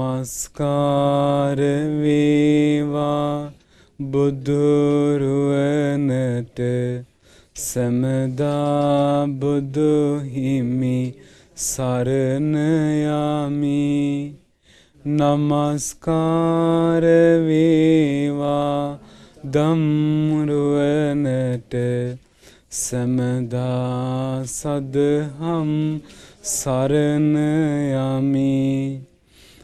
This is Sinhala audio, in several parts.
නමස්කාර වේවා බුදුරුවනට සමදා බුදුහිමි සරණයාමි නමස්කාර වේවා දම්රුවනට සමදා සදහම් සරණයමි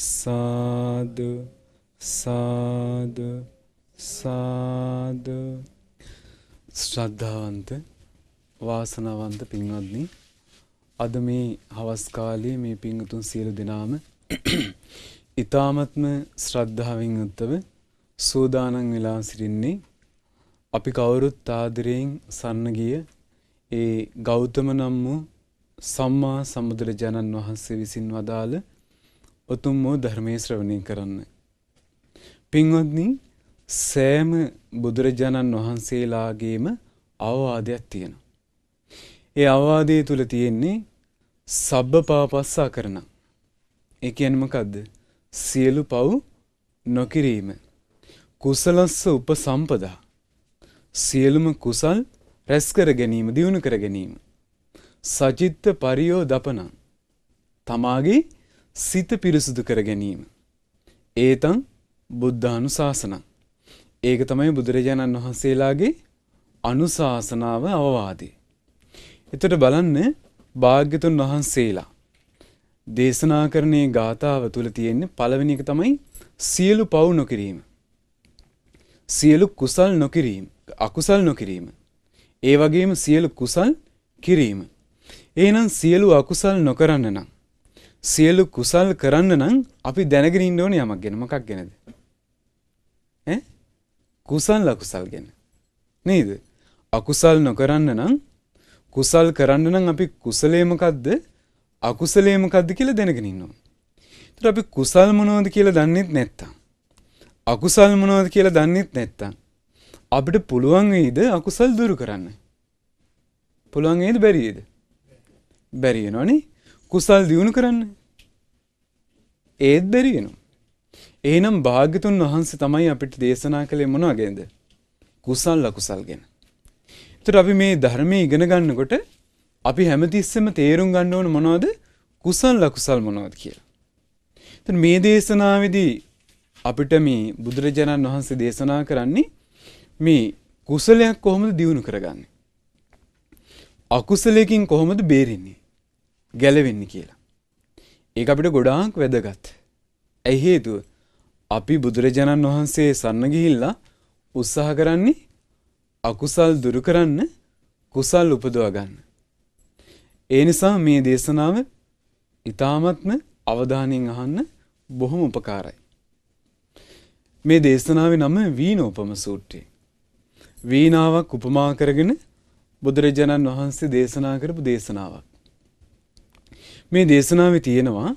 සාදු සාදු සාදු ශ්‍රද්ධාවන්ත වාසනාවන්ත පින්වත්නි අද මේ හවස් කාලයේ මේ පින්තුන් සියලු දෙනාම ඊ타මත්ම ශ්‍රද්ධාවෙන් යුක්තව සෝදානම් වෙලා සිටින්නේ අපි කවුරුත් ආදරයෙන් සන්න ගිය ඒ ගෞතම නම් වූ සම්මා සම්බුදුරජාණන් වහන්සේ විසින් වදාළ උතුම් වූ ධර්මයේ ශ්‍රවණය කරන්න. පින්වත්නි සෑම බුදුරජාණන් වහන්සේලාගේම අවවාදයක් තියෙනවා. ඒ අවවාදයේ තුල තියෙන්නේ සබ්බ පාපස්සා කරන. ඒ කියන්නේ මොකද්ද? සියලු පව් නොකිරීම. කුසලස්ස උපසම්පදා. සියලුම කුසල් රැස් කර ගැනීම, දියුණු කර ගැනීම. සචිත්ත පරියෝ දපනං. තමාගේ සිත පිරිසුදු කර ගැනීම. ඒතං බුද්ධානු ශාසනං. ඒක තමයි බුදුරජාණන් වහන්සේලාගේ අනුශාසනාව අවවාදී. එතට බලන්න භාග්‍යතුන් වහන්සේලා. දේශනා කරණයේ ගාථාව තුළ තියෙන්නේ පළවෙනි එක තමයි සියලු පව් නොකිරීම. සියලු කුසල් නොකිරීම අකුසල් නොකිරීම. ඒ වගේම සියලු කුසල් කිරීම. ඒනම් සියලු අකුසල් නොකරන්න නම්. සියලු කුසල් කරන්න නම් අපි දැනගෙන ඉන්න ඕනේ යමක් ගැන මොකක් ගැනද ඈ කුසල් අකුසල් ගැන නේද අකුසල් නොකරන්න නම් කුසල් කරන්න නම් අපි කුසලයේ මොකද්ද අකුසලයේ මොකද්ද කියලා දැනගෙන ඉන්න ඕනේ. ඒතර අපි කුසල් මොනවද කියලා දන්නේත් නැත්තම් අකුසල් මොනවද කියලා දන්නේත් නැත්තම් අපිට පුළුවන් වෙයිද අකුසල් දුරු කරන්න? පුළුවන් වෙයිද බැරිද? බැරි වෙනවනේ. කුසල් දියුණු කරන්න. ඒත් බැරි වෙනවා. එහෙනම් භාග්‍යතුන් වහන්සේ තමයි අපිට දේශනා කළේ මොනවා ගැනද? කුසල් අකුසල් ගැන. එතකොට අපි මේ ධර්මයේ ඉගෙන ගන්නකොට අපි හැමතිස්සෙම තේරුම් ගන්න ඕන මොනවද? කුසල් අකුසල් මොනවද කියලා. එතකොට මේ දේශනාවේදී අපිට මේ බුදුරජාණන් වහන්සේ දේශනා කරන්නේ මේ කුසලයක් කොහොමද දියුණු කරගන්නේ? අකුසලයෙන් කොහොමද බේරෙන්නේ? ගැලවෙන්න කියලා. ඒ අපිට ගොඩාක් වැදගත්. ඇයි හේතුව අපි බුදුරජාණන් වහන්සේ සන්න ගිහිල්ලා උත්සාහ කරන්නේ අකුසල් දුරු කරන්න කුසල් උපදවා ගන්න. ඒ නිසා මේ දේශනාව ඊ타මත්ම අවධානයෙන් අහන්න බොහොම උපකාරයි. මේ දේශනාවේ නම වීණෝපම සූත්‍රය. වීණාවක් උපමා කරගෙන බුදුරජාණන් වහන්සේ දේශනා කරපු දේශනාවක්. මේ දේශනාව තියෙනවා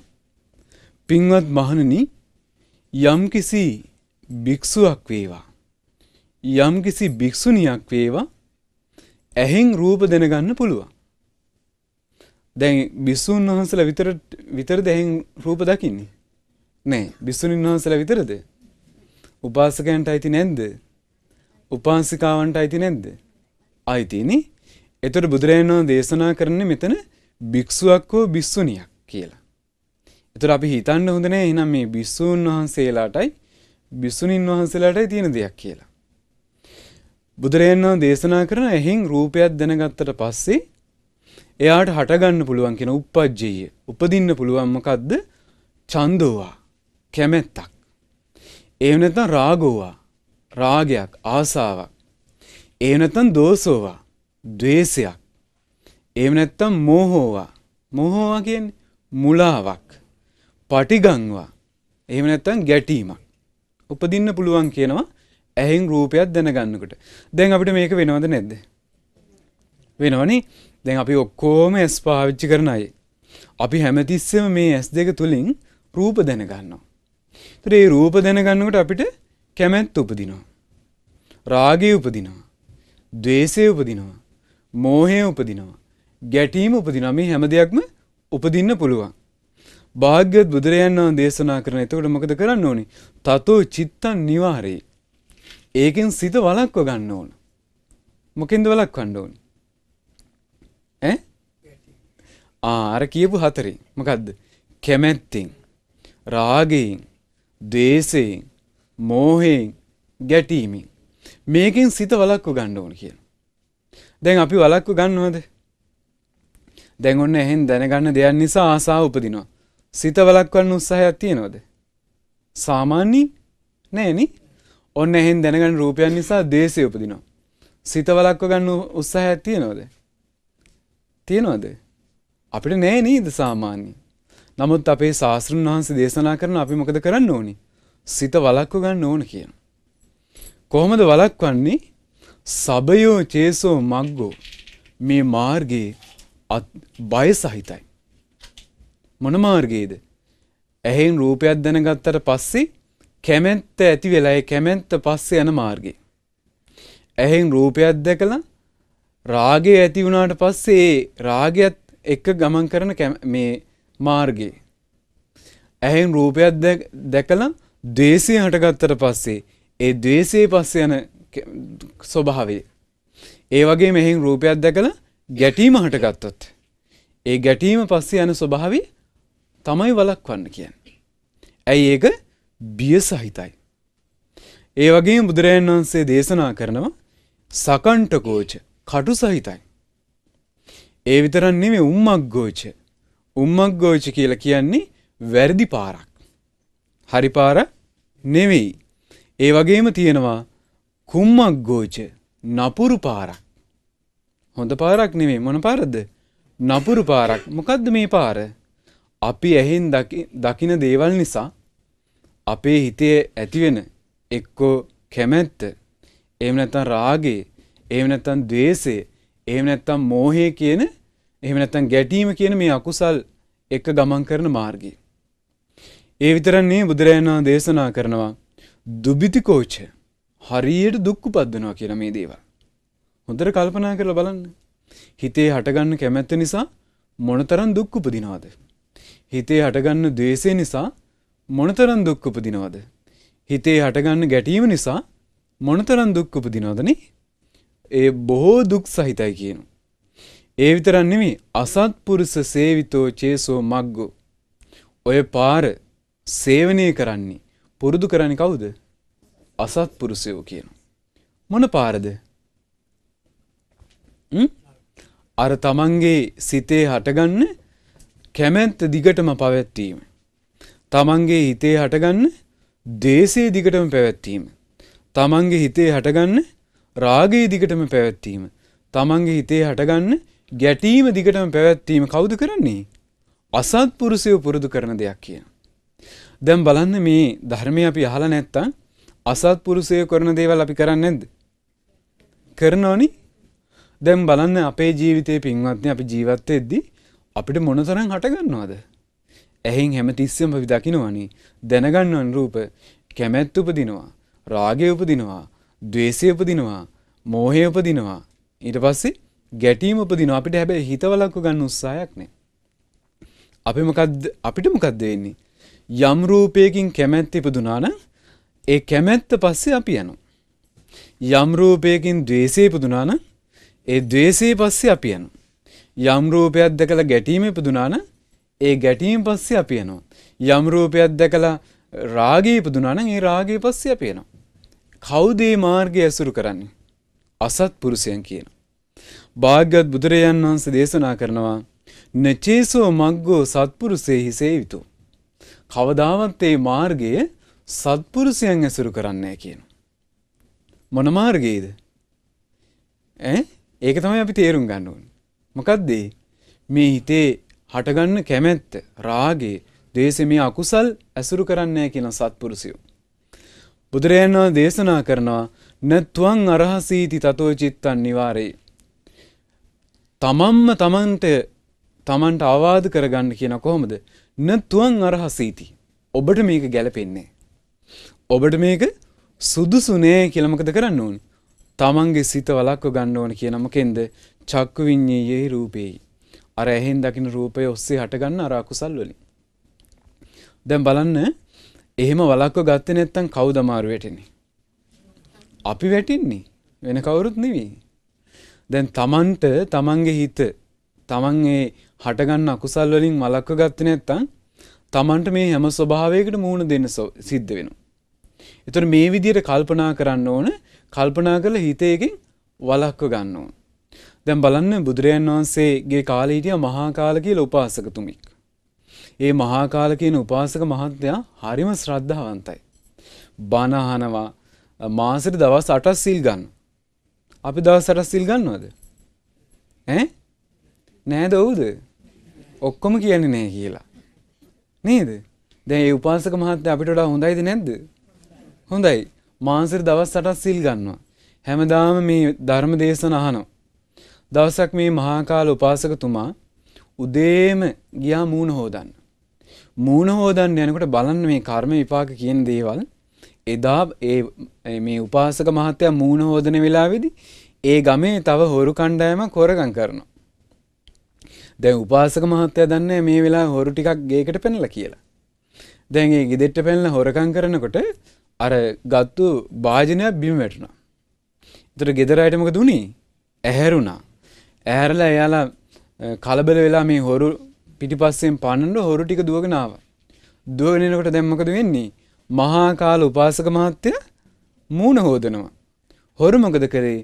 පින්වත් මහණනි යම් කිසි භික්ෂුවක් වේවා යම් කිසි භික්ෂුණියක් වේවා ඇහෙන් රූප දැනගන්න පුළුවන්. දැන් බිස්සුන් වහන්සලා විතර විතරද ඇහෙන් රූප දකින්නේ? නෑ. බිස්සුණින් වහන්සලා විතරද? උපාසකයන්ට අයිති නැද්ද? උපාසිකාවන්ට අයිති නැද්ද? අයිතිනේ. එතකොට බුදුරජාණන් වහන්සේ දේශනා කරන්නේ මෙතන භික්ෂුවක් වූ භිස්සුණියක් කියලා. එතුට අපි හිතන්න හොඳනේ එනම් මේ භිස්සූන් වහන්සේලාටයි භිස්සුණින් වහන්සේලාටයි තියෙන දෙයක් කියලා. බුදුරයන්වා දේශනා කරන එහින් රූපයක් දැනගත්තට පස්සේ එයාට හටගන්න පුළුවන් කියෙන උපද්ජීය උපදින්න පුළුවන්මකක්ද චන්දෝවා කැමැත්තක්. ඒනතන් රාගෝවා රාගයක් ආසාවක් ඒනතන් දෝසෝවා දවේශයක් එහෙම නැත්තම් මෝහෝවා. මෝහෝවා කියන්නේ මුලාවක්. පටිගංවා. එහෙම නැත්තම් ගැටීමක්. උපදින්න පුළුවන් කියනවා ඇහෙන් රූපයක් දැනගන්නකොට. දැන් අපිට මේක වෙනවද නැද්ද? වෙනවනේ. දැන් අපි ඔක්කොම ඇස් පාවිච්චි කරන අය. අපි හැමතිස්සෙම මේ ඇස් දෙක තුලින් රූප දැනගන්නවා. ඒතර මේ රූප දැනගන්නකොට අපිට කැමැත්ත උපදිනවා. රාගය උපදිනවා. ද්වේෂය උපදිනවා. මෝහය උපදිනවා. ගැටීම උපදිනවා මේ හැම දෙයක්ම උපදින්න පුළුවන්. භාග්‍යවත් බුදුරයන් වහන්සේ දේශනා කරන එතකොට මොකද කරන්න ඕනේ? තතෝ චිත්තං නිවාරේ. ඒකෙන් සිත වළක්ව ගන්න ඕන. මොකෙන්ද වළක්වන්න ඕනේ? ඈ? ආ අර කියපු හතරේ. මොකද්ද? කැමැත්තෙන්, රාගයෙන්, ද්වේෂයෙන්, මෝහයෙන්, ගැටීමෙන්. මේකෙන් සිත වළක්ව ගන්න ඕන කියන. දැන් අපි වළක්ව ගන්නවද? දැන් ඔන්න එහෙන් දැනගන්න දෙයක් නිසා ආසාව උපදිනවා. සිත වළක්වන්න උත්සාහයක් තියෙනවද? සාමාන්‍ය නෑනේ. ඔන්න එහෙන් දැනගන්න රූපයන් නිසා දේශය උපදිනවා. සිත වලක්ව ගන්න උත්සාහයක් තියෙනවද? තියෙනවද? අපිට නෑ නේද සාමාන්‍ය. නමුත් අපේ ශාස්ත්‍රඥ වහන්සේ දේශනා කරන අපි මොකද කරන්න ඕනි? සිත වලක්ව ගන්න ඕන කියන. කොහොමද වලක්වන්නේ? සබයෝ චේසෝ මග්ගෝ මේ මාර්ගයේ බය සහිතයි. මොන මාර්ගයේද? ඇහෙන් රූපයක් දැනගත්තට පස්සේ කැමැත්ත ඇති වෙලා ඒ කැමැත්ත පස්සේ යන මාර්ගය. ඇහෙන් රූපයක් දැකලා රාගය ඇති වුණාට පස්සේ ඒ රාගයත් එක්ක ගමන් කරන මේ මාර්ගය. ඇහෙන් රූපයක් දැකලා ද්වේෂය හටගත්තට පස්සේ ඒ ද්වේෂයේ පස්සේ යන ස්වභාවය. ඒ වගේ මෙහෙන් රූපයක් දැකලා ගැටීම හටගත්තොත්. ඒ ගැටීම පස්සේ යන ස්වභාවි තමයි වලක්වන්න කියන්. ඇයි ඒක බිය සහිතයි. ඒ වගේ බුදුරජාණන් වහන්සේ දේශනා කරනවා සකන්ටකෝච කටු සහිතයි. ඒ විතරන් නෙමේ උම්මක් ගෝච උම්මක් ගෝච කියලා කියන්නේ වැරදි පාරක්. හරි පාර නෙවෙයි. ඒ වගේම තියෙනවා කුම්මක් ගෝච නපුරු පාරක්. හොඳ පාරක් නෙමේ මොන පාරද නපුරු පාරක් මොකක්ද මේ පාර අපි ඇහෙන් දකින දේවල් නිසා අපේ හිතේ ඇතිවෙන එක්කෝ කැමැත්ත එම නැත්තන් රාගේ එම නැත්තන් දවේසේ එම නැත්තම් මෝහය කියන එහෙම නැත්තන් ගැටීම කියන මේ අකුසල් එක ගමන් කරන මාර්ගය. ඒ විතරන්නේ බුදුරයණා දේශනා කරනවා දුබිතිකෝච්ච හරියට දුක්කු පද්දනවා කියන මේ දේවල්. හොඳට කල්පනා කරලා බලන්න. හිතේ හටගන්න කැමැත්ත නිසා මොනතරම් දුක් උපදිනවද? හිතේ හටගන්න द्वේෂය නිසා මොනතරම් දුක් උපදිනවද? හිතේ හටගන්න ගැටීම නිසා මොනතරම් දුක් උපදිනවද නේ? ඒ බොහෝ දුක් සහිතයි කියනවා. ඒ විතරක් නෙමෙයි අසත්පුරුෂ සේවිතෝ චේසෝ මග්ගෝ. ඔය පාර සේවනය කරන්නේ පුරුදු කරන්නේ කවුද? අසත්පුරුෂයෝ කියනවා. මොන පාරද? අර තමන්ගේ සිතේ හටගන්න කැමැත්ත දිගටම පවැත්වීම. තමන්ගේ හිතේ හටගන්න දේශේ දිගටම පැවැත්වීම. තමන්ගේ හිතේ හටගන්න රාගේ දිගටම පැවැත්වීම. තමන්ගේ හිතේ හටගන්න ගැටීම දිගටම පැවැත්වීම කවුද කරන්නේ. අසත්පුරුසය පුරුදු කරන දෙයක් කිය. දැම් බලන්න මේ ධර්මය අපි අහල නැත්තන් අසත්පුරුසය කරන දේවල් අපි කරන්න නැද්ද. කරනවානේ දැම් බලන්න අපේ ජීවිතය පින්වත්න අපි ජීවත්ත එද්දි අපිට මොනතරන් හටගන්නවාද. ඇහෙන් හැම තිස්සම විදකිනවනි දැනගන්න අන්රූප කැමැත්ත උපදිනවා. රාගය උපදිනවා. දවේශය උපදිනවා. මෝහය උපදිනවා. ඊට පස්සේ ගැටීම උපදිනවා අපිට හැබැ හිතවලක්ව ගන්න උත්සායක්නේ. අපි මොකද අපිට මොකක්ද වෙන්නේ. යම් රූපයකින් කැමැත්ත ඉපදුනාන ඒ කැමැත්ත පස්සේ අපි යනු. යම් රූපයකින් දවේශය පුදුනාන ඒ ද්වේෂයේ පස්සේ අපි යනවා. යම් රූපයක් දැකලා ගැටීම ඉපදුනා නම් ඒ ගැටීම පස්සේ අපි යනවා. යම් රූපයක් දැකලා රාගය ඉපදුනා නම් ඒ රාගය පස්සේ අපි යනවා. කවුද මේ මාර්ගය ඇසුරු කරන්නේ? අසත්පුරුෂයන් කියන. භාග්‍යවත් බුදුරජාන් වහන්සේ දේශනා කරනවා නචේසෝ මග්ගෝ සත්පුරුෂේහි සේවිතෝ. කවදාවත් මේ මාර්ගයේ සත්පුරුෂයන් ඇසුරු කරන්නේ කියන. මොන මාර්ගයේද? ඈ ඒක තමයි අපි තේරුම් ගන්න ඕන. මොකක්දේ මේ හිතේ හටගන්න කැමැත්ත රාගේ දේශ මේ අකුසල් ඇසුරු කරන්නේ කියන සත්පුරුසියෝ. බුදුරයන් දේශනා කරනවා නැත්වන් අරහසීති තතෝ චිත්තන් නිවාරේ. තමන්ම තමන්ට තමන්ට අවාද කරගන්න කියන කොහොමද නැත්වන් අරහසීති. ඔබට මේක ගැලපෙන්නේ. ඔබට මේක සුදුසුනේ කියලමකද කරන්න ඕන් තමන්ගේ සිත වලක්ව ගන්න ඕන කියන මොකෙන්ද චක්කු විඤ්ඤේයෙහි රූපේයි. අර ඇහෙන් දකින රූපය ඔස්සේ හටගන්න අර අකුසල් වලින්. දැන් බලන්න එහෙම වලක්ව ගත්තේ නැත්නම් කවුද අමාරු වෙටෙන්නේ? අපි වැටින්නේ වෙන කවුරුත් නෙවෙයි. දැන් තමන්ට තමන්ගේ හිත තමන් ඒ හටගන්න අකුසල් වලින් වලක්ව ගත්තේ නැත්නම් තමන්ට මේ හැම ස්වභාවයකට මුහුණ දෙන්න සිද්ධ වෙනවා. ඒතර මේ විදිහට කල්පනා කරන්න ඕනේ කල්පනා කළ හිතයකින් වලක්ව ගන්න ඕන. දැන් බලන්න බුදුරයන් වහන්සේගේ කාලේ හිටිය මහා කාල කියලා උපාසකතුමෙක්. ඒ මහා කාල කියන උපාසක මහත්තයා හරිම ශ්‍රද්ධාවන්තයි. බණ අහනවා මාසෙට දවස් 8ක් සීල් ගන්න. අපි දවස් 8ක් සීල් ගන්නවද? ඈ? නෑද ඔව්ද? ඔක්කොම කියන්නේ නෑ කියලා. නේද? දැන් මේ උපාසක මහත්තයා අපිට වඩා හොඳයිද නැද්ද? හොඳයි. මාන්සර දවස් සටත් සිල් ගන්නවා. හැමදාම මේ ධර්ම දේශන අහනවා. දවසක් මේ මහාකාල උපාසකතුමා උදේම ගියා මූණ හෝදන්න. මූණ හෝදන්න යනකොට බලන්න මේ කර්ම විපාක කියන දේවල් එදා ඒ මේ උපාසක මහත්තයා මූණ හෝදන වෙලාවේදී ඒ ගමේ තව හොරු කණ්ඩායමක් හොරගම් කරනවා. දැන් උපාසක මහත්තයා දන්නේ මේ වෙලාවේ හොරු ටිකක් ගේකට පැනලා කියලා. දැන් ඒ ගෙදෙට්ට පැනලා හොරකම් කරනකොට අර ගත්තු භාජනයක් බිම වැටුණා. එතට ගෙදරයටමක දුනි ඇහැරුණා. ඇහැරල එයාලා කලබල වෙලා මේ හොරු පිටිපස්සෙන් පණ්ඩ හොරු ටික දුවගෙනාව. දුවගෙනනකොට දැම්මකද වෙන්නේ. මහාකාල උපාසක මහත්තය මූුණ හෝදනවා. හොරු මොකද කරේ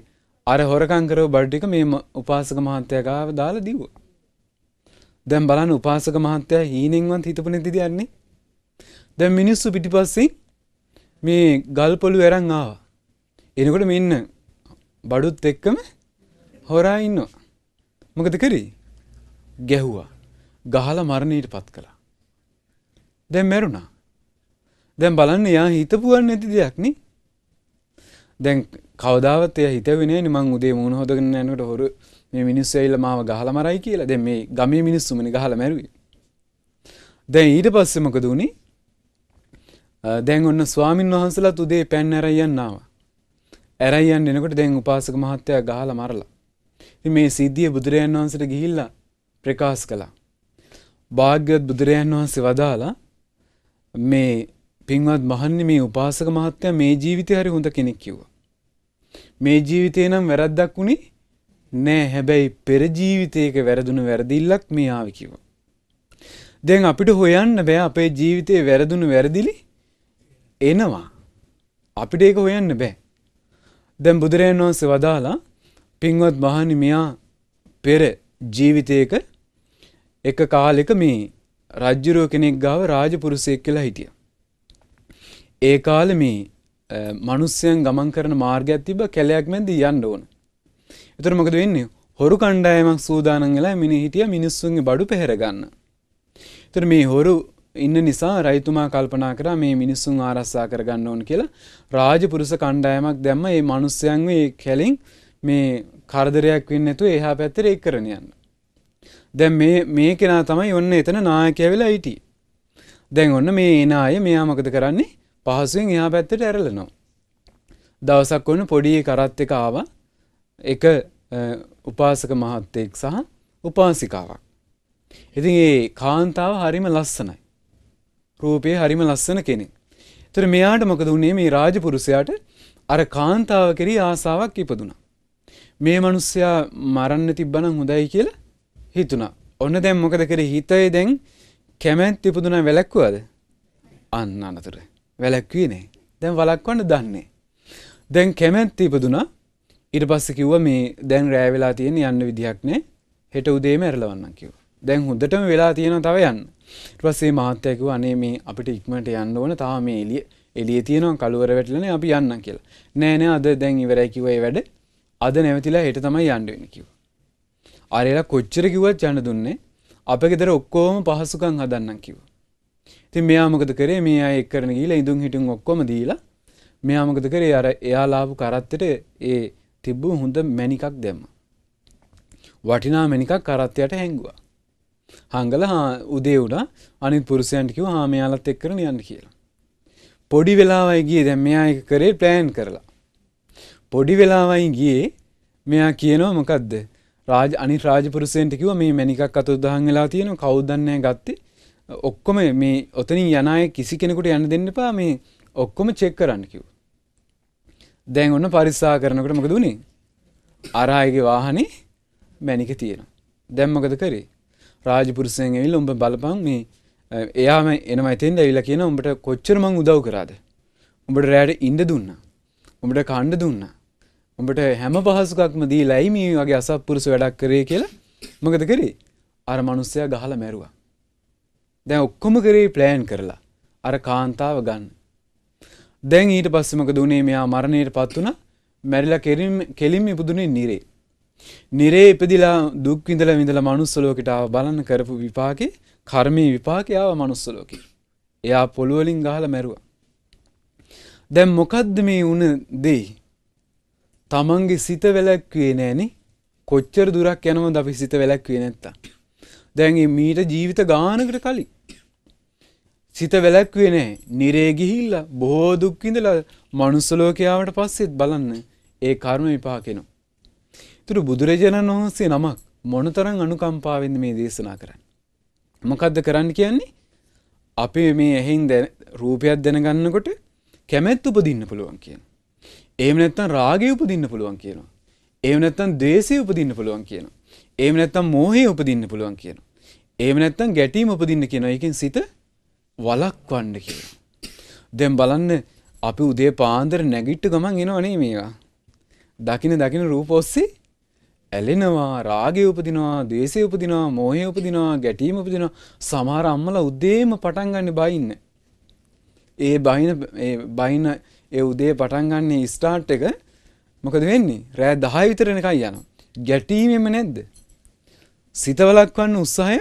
අර හොරකංකරව බඩ්ටික මේ උපාසක මහත්තයකාව දාලා දිව්වා. දැම් බලන්න උපාසක මහත්තය හීනෙන්වන් හිතපන තිදයන්නේ. දැම් මිනිස්සු පිටිපස්සේ මේ ගල් පොළු ඇරන් ආවා. එනකොට මෙන්න බඩුත් එක්කම හොරා ඉන්නවා. මොකද කරේ? ගැහුවා. ගහලා මරණයට පත් කළා. දැන් මැරුණා. දැන් බලන්න යා හිතපුුවන් නැති දෙයක් නේ. දැන් කවදාවත් එය හිතවෙන නිමං උදේ මුණ හොදගෙන යනට හොරු මේ මිනිස්සෙල්ල මාව ගහල මරයි කියලා දැ මේ ගමේ මිනිස්සුමනි ගහල මැරුවේ. දැන් ඊට පස්සෙමකද වුණේ දැන් ඔන්න ස්වාමින් වහන්සලා තුදේ පැන් ඇරයියන්නාව. ඇරයියන් එනකොට දැන් උපාසක මහත්තයා ගහල මරලා. මේ සිද්ධිය බුදුරජාන් වහන්සට ගිහිල්ලා ප්‍රකාශ කළා. භාග්‍යවත් බුදුරජාන් වහන්සේ වදාලා මේ පින්වත් මහන්නේ මේ උපාසක මහත්තයා මේ ජීවිතය හරි හොඳ කෙනෙක් කිව්වා. මේ ජීවිතේ නම් වැරද්දක් වුණේ නෑ හැබැයි පෙර ජීවිතයක වැරදුණු වැරදිල්ලක් මේ ආවේ කිව්වා. දැන් අපිට හොයන්න බෑ අපේ ජීවිතේ වැරදුණු වැරදිලි එනවා. අපිට ඒක හොයන්න බෑ. දැන් බුදුරජාණන් වහන්සේ වදාලා පින්වත් මහනි මෙයා පෙර ජීවිතයක එක කාලෙක මේ රජ්ජුරුව කෙනෙක් ගාව රාජපුරුසයෙක් කියලා හිටිය. ඒ කාල මේ මනුස්්‍යයන් ගමන් කරන මාර්ගයක් තිබ කැලයක් මැදී යන්න ඕන. එතුර මොකද වෙන්නේ හොරු කණ්ඩායමක් සූදානංගලා මිනි හිටිය මිනිස්සුන්ගේ බඩු පෙහරගන්න. තුර මේ හොරු ඉන්න නිසා රයිතුමා කල්පනා කරා මේ මිනිස්සුන් ආරස්සා කරගන්න ඕන කියලා රාජපුරුෂ කණ්ඩායමක් දැම්ම මේ මිනිස්යන්ව මේ කැලින් මේ කරදරයක් වෙන්නේ නැතුව එහා පැත්තට එක් කරන යන්න. දැන් මේ මේ කෙනා තමයි ඔන්න එතන නායකයා වෙලා හිටියේ. දැන් ඔන්න මේ එන අය මෙයා මොකද කරන්නේ? පහසුවෙන් එහා පැත්තට ඇරලනවා. දවසක් ඔන්න පොඩි කරත් එක ආවා. එක උපාසක මහත්තයෙක් සහ උපාසිකාවක්. ඉතින් ඒ කාන්තාව හරිම ලස්සනයි. රූපය හරිම ලස්සන කෙනෙක්. තර මෙයාට මොකද වුණේ මේ රාජපුරුෂයාට අර කාන්තාව කෙරී ආසාවක් ඉපදුනා. මේ මනුස්්‍යයා මරන්න තිබ්බන හොඳයි කියලා හිතුනා. ඔන්න දැම් මොකද කර හිතයි දැන් කැමැත් ඉපදුන වැලැක්වුවද අන්න අනතුර වැලැක්වී නේ දැන් වලක්වන්න දන්නේ. දැන් කැමැත් ඉපදුනා ඉට පස්ස කිව්ව මේ දැන් රෑවෙලා තියෙන යන්න විදිහක් නෑ හෙට උදේම ඇරලවන්න කිව්. දැන් හොඳටම වෙලා තියෙන තව යන්න. ඊටවස්සේ මහත්තයා කිව්වා අනේ මේ අපිට ඉක්මනට යන්න ඕන තාම මේ එළිය එළිය තියෙනවා කළුවර වැටලනේ අපි යන්නම් කියලා. නෑ නෑ අද දැන් ඉවරයි කිව්වා ඒ වැඩ. අද නැවතිලා හෙට තමයි යන්න වෙන්නේ කිව්වා. ආරේලා කොච්චර කිව්වත් යන්න දුන්නේ අපේ ගෙදර ඔක්කොම පහසුකම් හදන්නම් කිව්වා. ඉතින් මෙයා මොකද කරේ මේ අය එක් කරන ගිහිලා ඉඳුන් හිටුන් ඔක්කොම දීලා මෙයා මොකද කරේ අර එයා ලාපු කරත්තෙට ඒ තිබ්බු හොඳ මැණිකක් දැම්මා. වටිනා මැණිකක් කරත්තයට හැංගුවා. හංගල උදේ උඩා අනිත් පුරුෂයන්ටිකව හාමයාලත් එක් කරන යන්න කියලා. පොඩි වෙලාවයි ගිය දැම් මෙයා එක කරේ ප්ලෑන් කරලා. පොඩි වෙලාවයි ගියේ මෙයා කියනවා මොකක්ද රාජ අනි රාජපුරුසයන්ටිකිව මේ මැනිකක් අතුදහන් වෙලා තියෙන කෞද්දන්නය ගත්තේ ඔක්කොම මේ ඔතනින් යනය කිසි කෙනෙකුට යන්න දෙන්න පා මේ ඔක්කොම චෙක් කරන්න කිව්. දැන් ඔන්න පරිස්සා කරනකට මක දුණේ අරායගේ වාහනේ මැනික තියෙන. දැම්මකද කරේ රාජපුරුසයෙන් ඇවිල් උඹ බලපං මේ එයාම එනම ඇතෙන් ඇවිල කියන උඹට කොච්චරමං උදව් කරාද. උඹට රෑට ඉන්ඩ දුන්න. උඹට කණ්ඩ දුන්න. උඹට හැම පහසුකක්ම දී ලයි මේ වගේ අසපුරුස වැඩක් කරේ කියලා මකද කරේ අර මනුස්සය ගහල මැරුවා. දැන් ඔක්කොම කරේ ප්ලෑන් කරලා. අර කාන්තාව ගන්න. දැන් ඊට පස්සමක දුනේ මෙයා මරණයට පත් වන මැරිලා කෙලිම් ඉපුදුනේ නිරේ. නිරේ ඉපදිලා දුක් විඳලා විඳලා මනුස්ස ලෝකෙට ආව බලන්න කරපු විපාකේ කර්මී විපාකේ ආව මනුස්ස ලෝකෙ. එයා පොළොව වලින් ගහලා මැරුවා. දැන් මොකද්ද මේ වුණ දේ? තමන්ගේ සිත වැළැක්ුවේ නෑනේ. කොච්චර දුරක් යනවද අපි සිත වැළැක්ුවේ නැත්තම්. දැන් මීට ජීවිත ගානකට කලින් සිත වැලැක්වේ නෑ නිරේ ගිහිල්ලා බොහෝ දුක්විඳලා මනුස්සලෝකයාවට පස්සෙත් බලන්න ඒ කර්ම විපාකෙනවා තුරු බුදුරජාණන් වහන්සේ නමක් මොනතරං අනුකම්පාවෙන්ද මේ දේශනා කරන්න. මොකක්ද කරන්න කියන්නේ අපි මේ ඇහෙන් රූපයක් දැනගන්නකොට කැමැත් උපදින්න පුළුවන් කියන. ඒම නැත්තම් රාගය උපදින්න පුළුවන් කියනවා. ඒම නැත්තම් දේශය උපදින්න පුළුවන් කියනවා. ඒම නැත්තම් මෝහය උපදින්න පුළුවන් කියනවා. ඒම නැත්තම් ගැටීම උපදින්න කියනවා. ඒකෙන් සිත වලක්වන්න කියනවා. දැන් බලන්න අපි උදේ පාන්දර නැගිට්ට ගමන් එනවනේ මේවා. දකින දකින රූප ඔස්සේ ඇලෙනවා රාගය උපදිනවා ද්වේෂය උපදිනවා මෝහය උපදිනවා ගැටීම උපදිනවා සමහර අම්මලා උදේම පටන් ගන්න බයින්න. ඒ බයින ඒ බයින ඒ උදේ පටන් ගන්න ස්ටාර්ට් එක මොකද වෙන්නේ? රෑ 10 විතර එනකන් යනවා. ගැටීමෙම නැද්ද? සිතවලක්වන්න උත්සාහය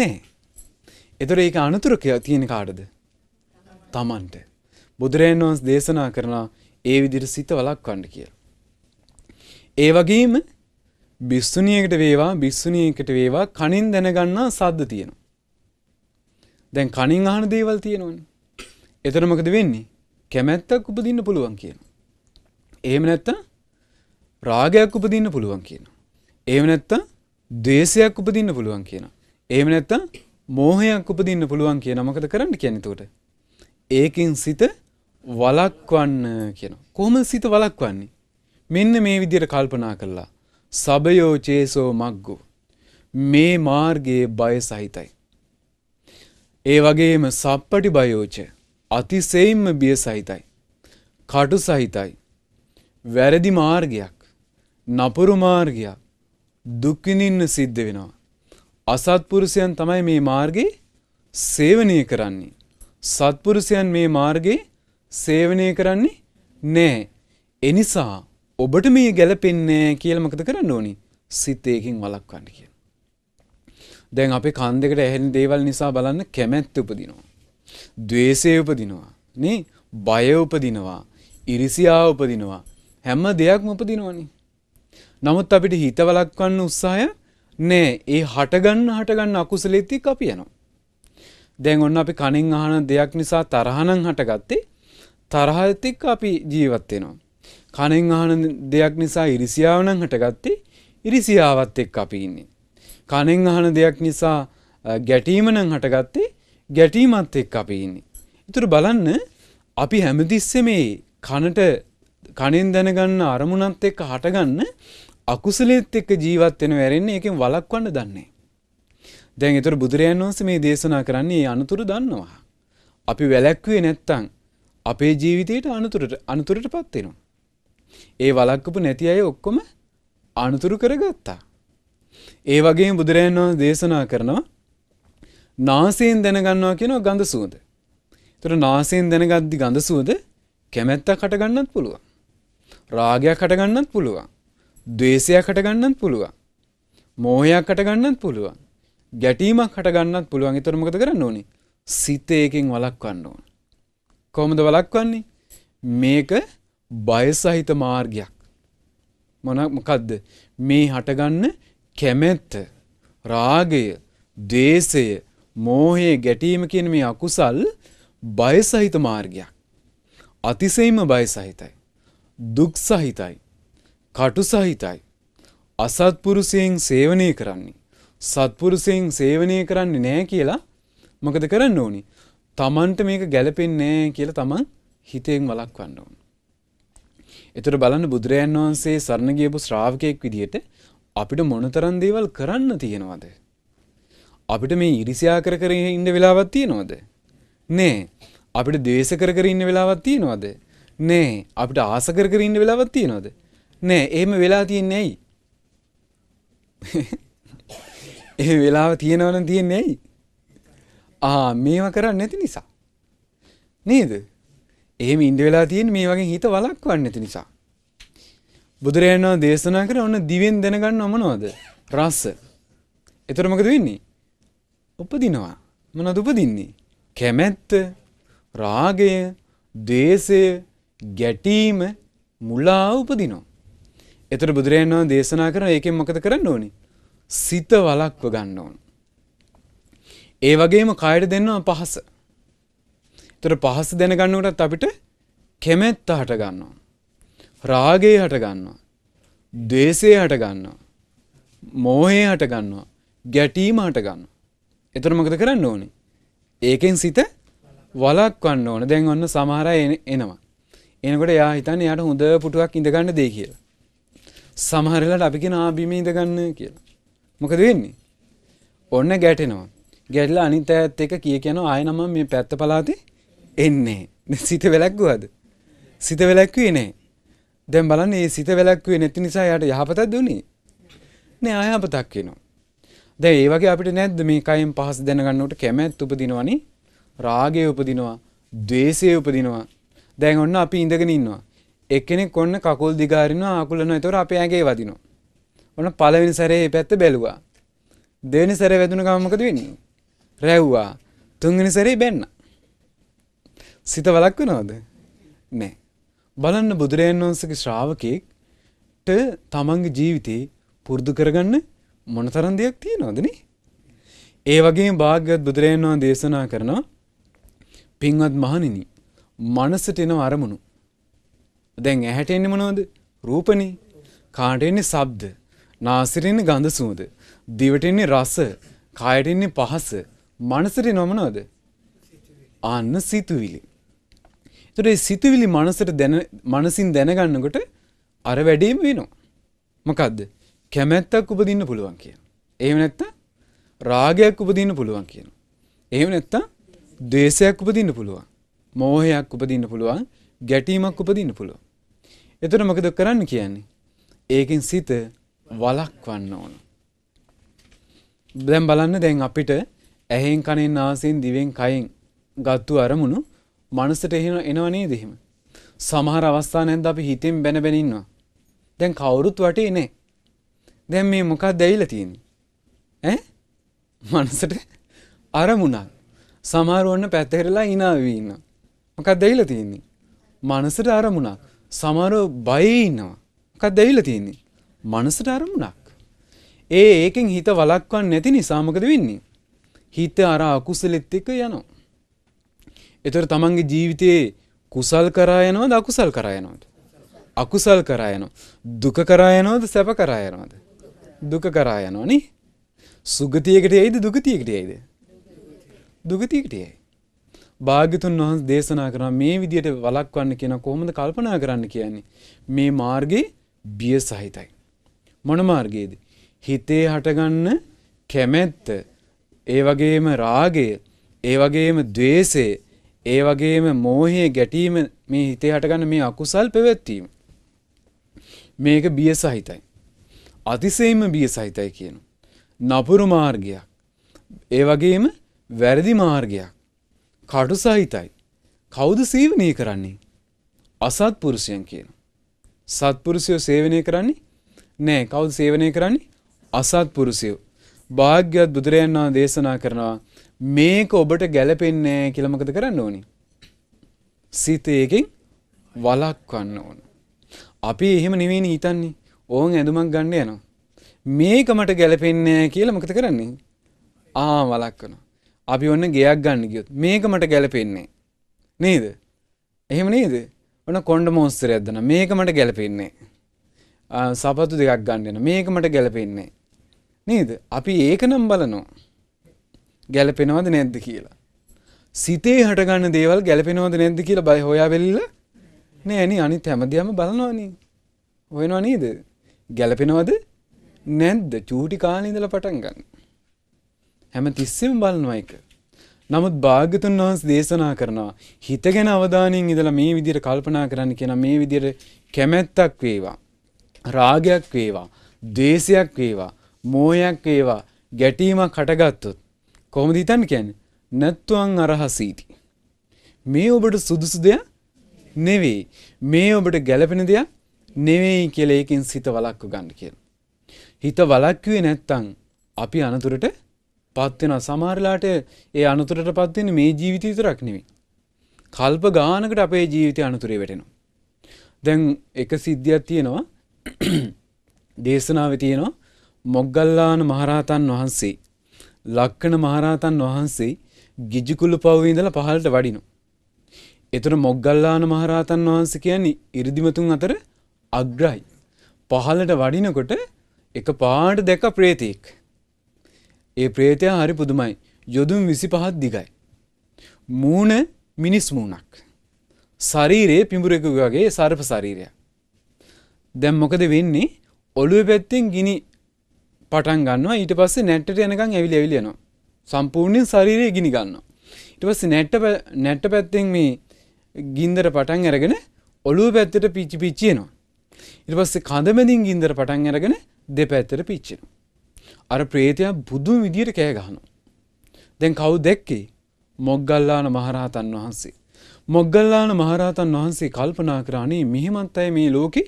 නැහැ. ඒතර ඒක අනුතර තියෙන කාටද? Tamanට. බුදුරජාණන් වහන්සේ දේශනා කරනවා ඒ විදිහට සිත වලක්වන්න කියලා. ඒ වගේම බිස්සුනියකට වේවා බිස්සුනියකට වේවා කනින් දැනගන්නා සද්ද තියෙනවා. දැන් කනින් අහන දේවල් තියෙනවනේ. එතන මොකද වෙන්නේ? කැමැත්තක් උපදින්න පුළුවන් කියනවා. එහෙම නැත්තම් රාගයක් උපදින්න පුළුවන් කියනවා. එහෙම නැත්තම් ද්වේෂයක් උපදින්න පුළුවන් කියනවා. එහෙම නැත්තම් මෝහයක් උපදින්න පුළුවන් කියන මොකද කරන්න කියන්නේ එතකොට? ඒකෙන් සිත වලක්වන්න කියනවා. කොහොමද සිත වලක්වන්නේ? මෙන්න මේ විදිහට කල්පනා කළා. සබයෝ චේසෝ මක්ගෝ. මේ මාර්ගයේ බය සහිතයි. ඒ වගේම සප්පටි බයෝච අතිසෙයින්ම බිය සහිතයි. කටු සහිතයි. වැරදි මාර්ගයක්. නපුරු මාර්ගයක්. දුක්විඳින්න සිද්ධ වෙනවා. අසත්පුරුෂයන් තමයි මේ මාර්ගයේ සේවනය කරන්නේ. සත්පුරුෂයන් මේ මාර්ගයේ සේවනය කරන්නේ නෑ. එනිසා ඔබට මේ ගැලපෙන්නේ කියලමකද කරන්න ඕනි සිතයකින් වලක්වන්න කිය. දැන් අපේ කන්දෙකට ඇහෙන් දේවල් නිසා බලන්න කැමැත්ත උපදිනවා. දවේශය උපදිනවා. නේ බය උපදිනවා. ඉරිසියා උපදිනවා. හැම්ම දෙයක්ම උපදිනවනි. නමුත් අපිට හිතවලක්වන්න උත්සාහය නෑ ඒ හටගන්න හටගන්න අකුසලෙත්ති අපියනවා. දැන් ඔන්න අපි කනින් අහන දෙයක් නිසා තරහනං හටගත්තේ තරහතික් අපි ජීවත්වෙනවා. කණෙන් අහන දෙයක් නිසා ඉරිසියාවනං හටගත්තේ ඉරිසියාවත් එක් අපි ඉන්නේ. කණෙන් අහන දෙයක් නිසා ගැටීමනං හටගත්තේ ගැටීමත් එක් අපි ඉන්නේ. ඉතුර බලන්න අපි හැමතිස්සේ මේ කනට කණෙන් දැනගන්න අරමුණත් එක්ක හටගන්න අකුසලෙත් එක්ක ජීවත් වෙන වැරෙන්නේ එකෙන් වලක්වන්න දන්නේ. දැන් ඒතර බුදුරයන් වහන්සේ මේ දේශනා කරන්නේ අනුතුරු දන්නවා. අපි වැලැක්වුවේ නැත්තම් අපේ ජීවිතේට අනුතුරට අනුතුරටපත් වෙනවා. ඒ වලක්කපු නැති අය ඔක්කොම අනුතුරු කරගත්තා. ඒ වගේ බුදුරයන් වහන්සේ දේශනා කරනවා නාසයෙන් දැනගන්නවා කියනවා ගඳ සුවඳ. ඒතර නාසයෙන් දැනගද්දි ගඳ සුවඳ කැමැත්තක් හටගන්නත් පුළුවන්. රාගයක් හටගන්නත් පුළුවන්. ද්වේෂයක් හටගන්නත් පුළුවන්. මෝහයක් හටගන්නත් පුළුවන්. ගැටීමක් හටගන්නත් පුළුවන්. ඒතර මොකද කරන්න ඕනේ? සිත ඒකෙන් වළක්වන්න ඕන. කොහොමද වළක්වන්නේ? මේක බයසහිත මාර්ගයක් මොනමකදද මේ හටගන්න කැමැත්ත රාගය දේශය මෝහයේ ගැටීම කියන මේ අකුසල් බයසහිත මාර්ගයක් අතිසයිම බය සහිතයි දුක් සහිතයි කටු සහිතයි අසත්පුරුසයෙන් සේවනය කරන්නේ සත්පුරුසයෙන් සේවනය කරන්නේ නෑ කියලා මොකද කරන්න ඕනි තමන්ට මේක ගැලපෙන්නේ නෑ කියලා තමන් හිතයෙන් වලක්වන්න ඕන එතට බලන්න බුදුරයන් වහන්සේ සරණ ගියපු ශ්‍රාවකයෙක් විදිහට අපිට මොනතරන් දේවල් කරන්න තියෙනවද. අපිට මේ ඉරිසියා කර කර ඉන්න වෙලාවත් තියෙනවද. නෑ අපිට දේශ කර කර ඉන්න වෙලාවත් තියෙනවද. නෑ අපිට ආස කර කර ඉන්න වෙලාවත් තියෙනවද. නෑ එහෙම වෙලා තියෙන්නේ ඇයි. ඒ වෙලාව තියෙනවන තියෙන්නේ ඇයි. ආ මේවා කරන්න නැති නිසා. නේද? එහෙම ඉඳ වෙලා තියෙන මේ වගේ හිත වලක්වන්න ඇති නිසා. බුදුරයන් වහන්සේ දේශනා කර ඔන්න දිවෙන් දැනගන්න මොනවද? රස. එතකොට මොකද වෙන්නේ? උපදිනවා. මොනවද උපදින්නේ? කැමැත්ත, රාගය, දේශය, ගැටීම, මුලා උපදිනවා. එතකොට බුදුරයන් වහන්සේ දේශනා කරන එකෙන් මොකද කරන්න ඕනේ? සිත වලක්ව ගන්න ඕන. ඒ වගේම කායට දෙන්නවා පහස. තොර පහස දැනගන්නකටත් අපිට කෙමැත්ත හටගන්නවා. රාගේ හටගන්නවා. දේශය හටගන්නවා. මෝහේ හටගන්නවා. ගැටීම හටගන්න. එතර මකද කරන්න ඕනි. ඒකෙන් සිත වලක්වන්න ඕන දැන් ඔන්න සමහර එනවා. එනකොට යා හිතන්න යට හොඳ පුටුවක් ඉඳගන්න දේ කියලා. සමහරලට අපි කියෙන ආබිම ඉඳගන්න කියලා. මොකද වෙන්නේ. ඔන්න ගැටෙනවා. ගැටලා අනිත ඇත් එක කිය කියන ආය නම මේ පැත්ත පලාතිේ එන්නේ. සිත වෙලක්වුවද? සිත වෙලක්වුවේ නෑ. දැන් බලන්න මේ සිත වෙලක්වුවේ නැති නිසා යාට යහපතක් දුන්නේ. නෑ අයහපතක් වෙනවා. දැන් ඒ වගේ අපිට නැද්ද මේ කයෙන් පහස දැනගන්නකොට කැමැත් උපදිනවනේ. රාගය උපදිනවා, ద్వේෂය උපදිනවා. දැන් ඔන්න අපි ඉඳගෙන ඉන්නවා. එක්කෙනෙක් ඔන්න කකුල් දිගාරිනවා, අකුලනවා. ඒතකොට අපේ ඇඟේ වදිනවා. ඔන්න පළවෙනි සැරේ මේ පැත්ත බැලුවා. දෙවෙනි සැරේ වැදුන ගමන් මොකද වෙන්නේ? රැව්වා. තුන්වෙනි සැරේ බැන්නා. සිත වලක් වෙනවද? නෑ. බලන්න බුදුරජාන් වහන්සේගේ ශ්‍රාවකෙක්ට තමන්ගේ ජීවිතේ පුරුදු කරගන්න මොනතරම් දෙයක් තියෙනවද නේ? ඒ වගේම භාග්‍යවත් බුදුරජාන් වහන්සේ දේශනා කරනවා පින්වත් මහණෙනි මනසට එන අරමුණු දැන් ඇහැට එන්නේ මොනවද? රූපනේ. කාණ්ඩ එන්නේ ශබ්ද. නාසයට එන්නේ ගඳ සුවඳ. දිවට එන්නේ රස. කයට එන්නේ පහස. මනසට එනව මොනවද? ආන්න සිතුවිලි. තුරේ සිතුවිලි මනසට දැන මනසින් දැනගන්නකොට අර වැඩීම වෙනවා. මොකක්ද කැමැත්තක් උපදින්න පුළුවන් කියන. එහෙම නැත්ත රාගයක් උපදින්න පුළුවන් කියන. එහෙම නැත්ත දේශයක් උපදින්න පුළුවන්. මෝහයක් උපදින්න පුළුවන් ගැටීමක් උපදින්න පුළුවන්. එතට මකද කරන්න කියන්නේ. ඒකින් සිත වලක්වන්න ඕන. දැම් බලන්න දැන් අපිට ඇහෙන් කණෙන් ආසයෙන් දිවෙන් කයින් ගත්තු අරමුණු මනසට එහෙම එනව නේද එහෙම. සමහර අවස්ථා නැද්ද අපි හිතෙන් බැන බැන ඉන්නවා. දැන් කවුරුත් වටේ නෑ. දැන් මේ මොකක්ද ඇවිල්ලා තියෙන්නේ? ඈ? මනසට අරමුණක්. සමහර වොන්න පැත්තකටලා hina වෙවි ඉන්නවා. මොකක්ද ඇවිල්ලා තියෙන්නේ? මනසට අරමුණක්. සමහර බය ඉන්නවා. මොකක්ද ඇවිල්ලා තියෙන්නේ? මනසට අරමුණක්. ඒ ඒකෙන් හිත වලක්වන්න නැති නිසා මොකද වෙන්නේ? හිත අර අකුසලෙත් එක්ක යනවා. එතොට තමන්ගේ ජීවිතයේ කුසල් කරායනවා ද අකුසල් කරායනොට. අකුසල් කරායනො. දුක කරායනෝද සැප කරායනවාද. දුක කරායනෝනි සුගතියකට යයිද දුගතියකට යයිද. දුගතියකට යයි. භාගිතුන් වහන්ස දේශනා කරන මේ විදියට වලක්වන්න කියෙන කොහොමද කල්පනා කරන්න කියන්නේ. මේ මාර්ගයේ බිය සහිතයි. මොන මාර්ගයේද. හිතේ හටගන්න කැමැත්ත ඒ වගේම රාගේ ඒ වගේම දවේසේ ඒ වගේම මෝහයේ ගැටීම මේ හිතේ හටගන්න මේ අකුසල් පැවැත්වීම. මේක බිය සහිතයි. අතිසේම බිය සහිතයි කියන. නපුරු මාර්ගයක්. ඒ වගේම වැරදි මාර්ගයක්. කටු සහිතයි. කවුද සීවනය කරන්නේ. අසත්පුරුෂයන් කියන. සත්පුරුෂයෝ සේවනය කරන්නේ නෑ කවුද සේවනය කරන්නේ අසත්පුරුෂයෝ. භාග්‍යත් බුදුරයන්නා දේශනා කරනවා මේක ඔබට ගැලපෙන්නේ කියලමකද කරන්න ඕනි. සිතයකින් වලක්වන්න ඕන. අපි එහෙම නෙවෙයි හිතන්නේ ඕන් ඇඳුමක් ගන්න යනවා. මේක මට ගැලපෙන්නේ කියලා මොකද කරන්නේ? ආ වලක්වනවා. අපි ඔන්න ගෙයක් ගන්න ගියොත් මේක මට ගැලපෙන්නේ නේද? එහෙම නේද? ඔන්න කොණ්ඩ මොන්ස්තරයක් දන මේක මට ගැලපෙන්නේ. සපතු දෙකක් ගන්න යන මේක මට ගැලපෙන්නේ. නේද? අපි ඒක නම් බලනවා. ගැලපෙනවද නැද්ද කියලා. සිතේ හටගන්න දේවල් ගැලපෙනවද නැද්ද කියලා බයි හොයා වෙල්ල නෑන අනිත් හැමදියම බලනවානී. හොයනවා නීද ගැලපෙනවද නැද්ද චූටි කාලීදල පටන්ගන්න. හැම තිස්සෙම බලනවයික. නමුත් භාගතුන් වහන්ස දේශනා කරනවා හිත ගැන අවධානයෙන් ඉදලා මේ විදිර කල්පනා කරන්න කියෙන මේ විදිර කැමැත්තක් වේවා. රාගයක් වේවා. දේශයක් වේවා. මෝයක් වේවා ගැටීමක් කටගත්තුත්. කොහොමද හිතන්න කියන්නේ? නැත්තුවන් අරහසීති. මේ ඔබට සුදුසු දෙයක් නෙවෙයි. මේ ඔබට ගැළපෙන දෙයක් නෙවෙයි කියලා ඒකෙන් සිත වලක්ව ගන්න කියලා. හිත වලක්ුවේ නැත්තම් අපි අනතුරට පත් වෙනවා. සමහරලාට ඒ අනතුරට පත් වෙන්නේ මේ ජීවිතය විතරක් නෙවෙයි. කල්ප ගානකට අපේ ජීවිතය අනතුරේ වැටෙනවා. දැන් එක සිද්ධියක් තියෙනවා. දේශනාවේ තියෙනවා මොග්ගල්ලාන මහරහතන් වහන්සේ ලක්කන මහරහතන් වහන්සේ ගිජිකුල්ල පව්වේ ඉඳලා පහළට වඩිනවා. එතන මොග්ගල්ලාන මහරහතන් වහන්සේ කියන්නේ 이르දිමතුන් අතර අග්‍රයි. පහළට වඩිනකොට එක පාට දැක ප්‍රේතෙක්. ඒ ප්‍රේතයා හරි පුදුමයි. යොදුන් 25ක් දිගයි. මූණ මිනිස් මූණක්. ශරීරයේ පිඹුරෙකු වගේ සර්ප ශරීරයක්. දැන් මොකද වෙන්නේ? ඔළුවේ පැත්තෙන් ගිනි පටන් ගන්නවා ඊට පස්සේ නැට්ට යනකම් ඇවිල ඇවිලියනවා සම්පූර්ණයෙන් ශරීරය ගිනි ගන්නවා ඊට පස්සේ නැට්ට නැට්ට පැත්තෙන් මේ ගින්දර පටන් අරගෙන ඔළුව පැත්තට පිච්චි පිච්චියනවා ඊට පස්සේ කඳමැදින් ගින්දර පටන් අරගෙන දෙපැත්තට පිච්චෙනවා අර ප්‍රේතයා බුදුන් විදියට කෑ ගහනවා දැන් කවුද දැක්කේ මොග්ගල්ලාන මහරහතන් වහන්සේ මොග්ගල්ලාන මහරහතන් වහන්සේ කල්පනා කරානේ මෙහෙමත් අය මේ ලෝකෙ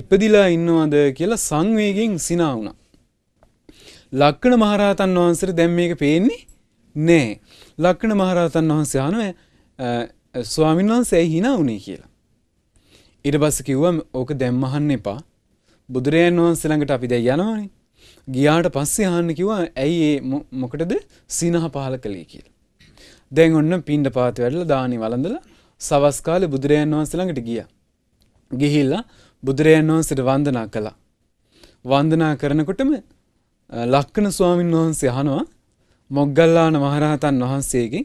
ඉපදිලා ඉන්නවද කියලා සංවේගෙන් සිනා වුණා ලක්කන මහරහතන් වහන්සට දැම් මේක පේන්නේ නෑ. ලක්කන මහරහතන් වහන්සේ ආනුව ස්වාමින් වහන්සේ හිනා වනේ කියලා. ඉට බස්ස කිව්වම් ඕක දැම්මහන්න එපා බුදුරයන් වහන්සේළඟට අපි දැ යනවානේ. ගියාට පස්සේ හන්න කිවවා ඇයි ඒ මොකටද සිනහ පහල කළේ කියලා. දැන් ඔන්න පින්ඩ පාති වැඩල දානි වලඳල සවස්කාල බුදුරයන් වහන්සේළඟට ගිය. ගිහිල්ලා බුදුරයන් වහන්සට වන්දනා කලා. වන්දනා කරනකොටම ලක්කන ස්වාමින් වහන්සේ අහනවා මොග්ගල්ලාන මහරහතන් වහන්සේගෙන්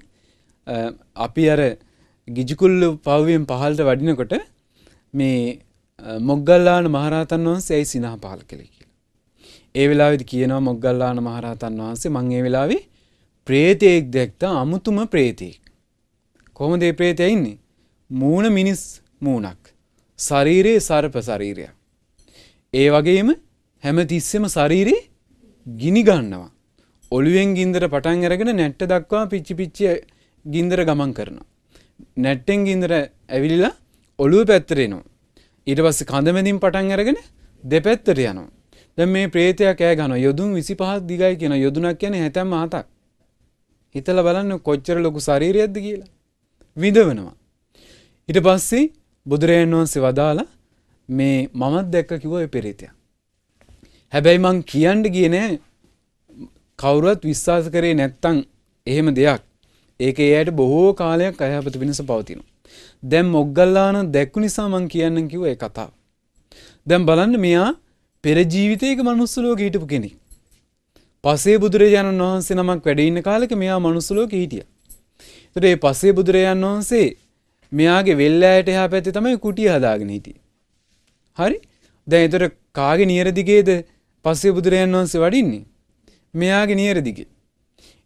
අපි අර ගිජිකුල්ල පව්වෙන් පහල්ට වඩිනකොට මේ මොග්ගල්ලාන මහරහතන් වහන්සේ ඇයි සිනහ පහල කළේ කියලා. ඒ වෙලාවිදි කියනවා මොග්ගල්ලාන මහරහතන් වහන්සේ මං ඒ වෙලාවේ ප්‍රේතයෙක් දැක්ත අමුතුම ප්‍රේතයෙක්. කොහොමද ඒ ප්‍රේතය ඉන්නේ? මූණ මිනිස් මූණක්. ශරීරයේ සර්ප ශරීරයක්. ඒ වගේම හැමතිස්සෙම ශරීරේ ගිනි ගන්නවා. ඔලුවෙන් ගින්දර පටන් ඇරගෙන නැට්ට දක්වා පිච්චි පිච්චි ගින්දර ගමන් කරනවා. නැට්ටෙන් ගින්දර ඇවිලිලා ඔලුව පැත්තරෙනවා. ඊට පස්ස කඳමැදින් පටන් අරගෙන දෙපැත්තට යනවා. දැන් මේ ප්‍රේතයක් ඈ ගන්නවා. යොදුන් 25ක් දිගයි කියන යොදුනක් කියන්නේ හැතැම්ම හතක්. හිතලා බලන්න කොච්චර ලොකු ශරීරයක්ද කියලා. විඳවනවා. ඊට පස්සේ බුදුරජාණන් වහන්සේ වදාලා මේ මමත් දැක්ක කිව්ව ඒ ප්‍රේතයා. හැබැයි මං කියන්න කියනෑ කවුරුවත් විශ්වාස කරේ නැත්තං එහෙම දෙයක් ඒක එයට බොහෝ කාලයක් අයහපත පිණිස පවතිනවා. දැම් ඔොග්ගල්ලාන දැක්කු නිසා මං කියන්න කිව ඒ කතා. දැම් බලන්න මෙයා පෙරජීවිතයක මනුස්සලෝ ගීටපු කෙනෙ. පසේ බුදුරජාණන් වහන්සේ නමක් වැඩඉන්න කාලෙක මෙයා මනුස්සලෝ හිටිය. තුට ඒ පසේ බුදුරජාණන් වහන්සේ මෙයාගේ වෙල්ලායට එහා පැත්ති තමයි කුටිය හදාගෙන හිටිය. හරි දැ එතර කාගේ නියරදිගේද පස්සේ බුදුරයන් වහන්සේ වඩින්නේ මෙයාගේ නියරදිගේ.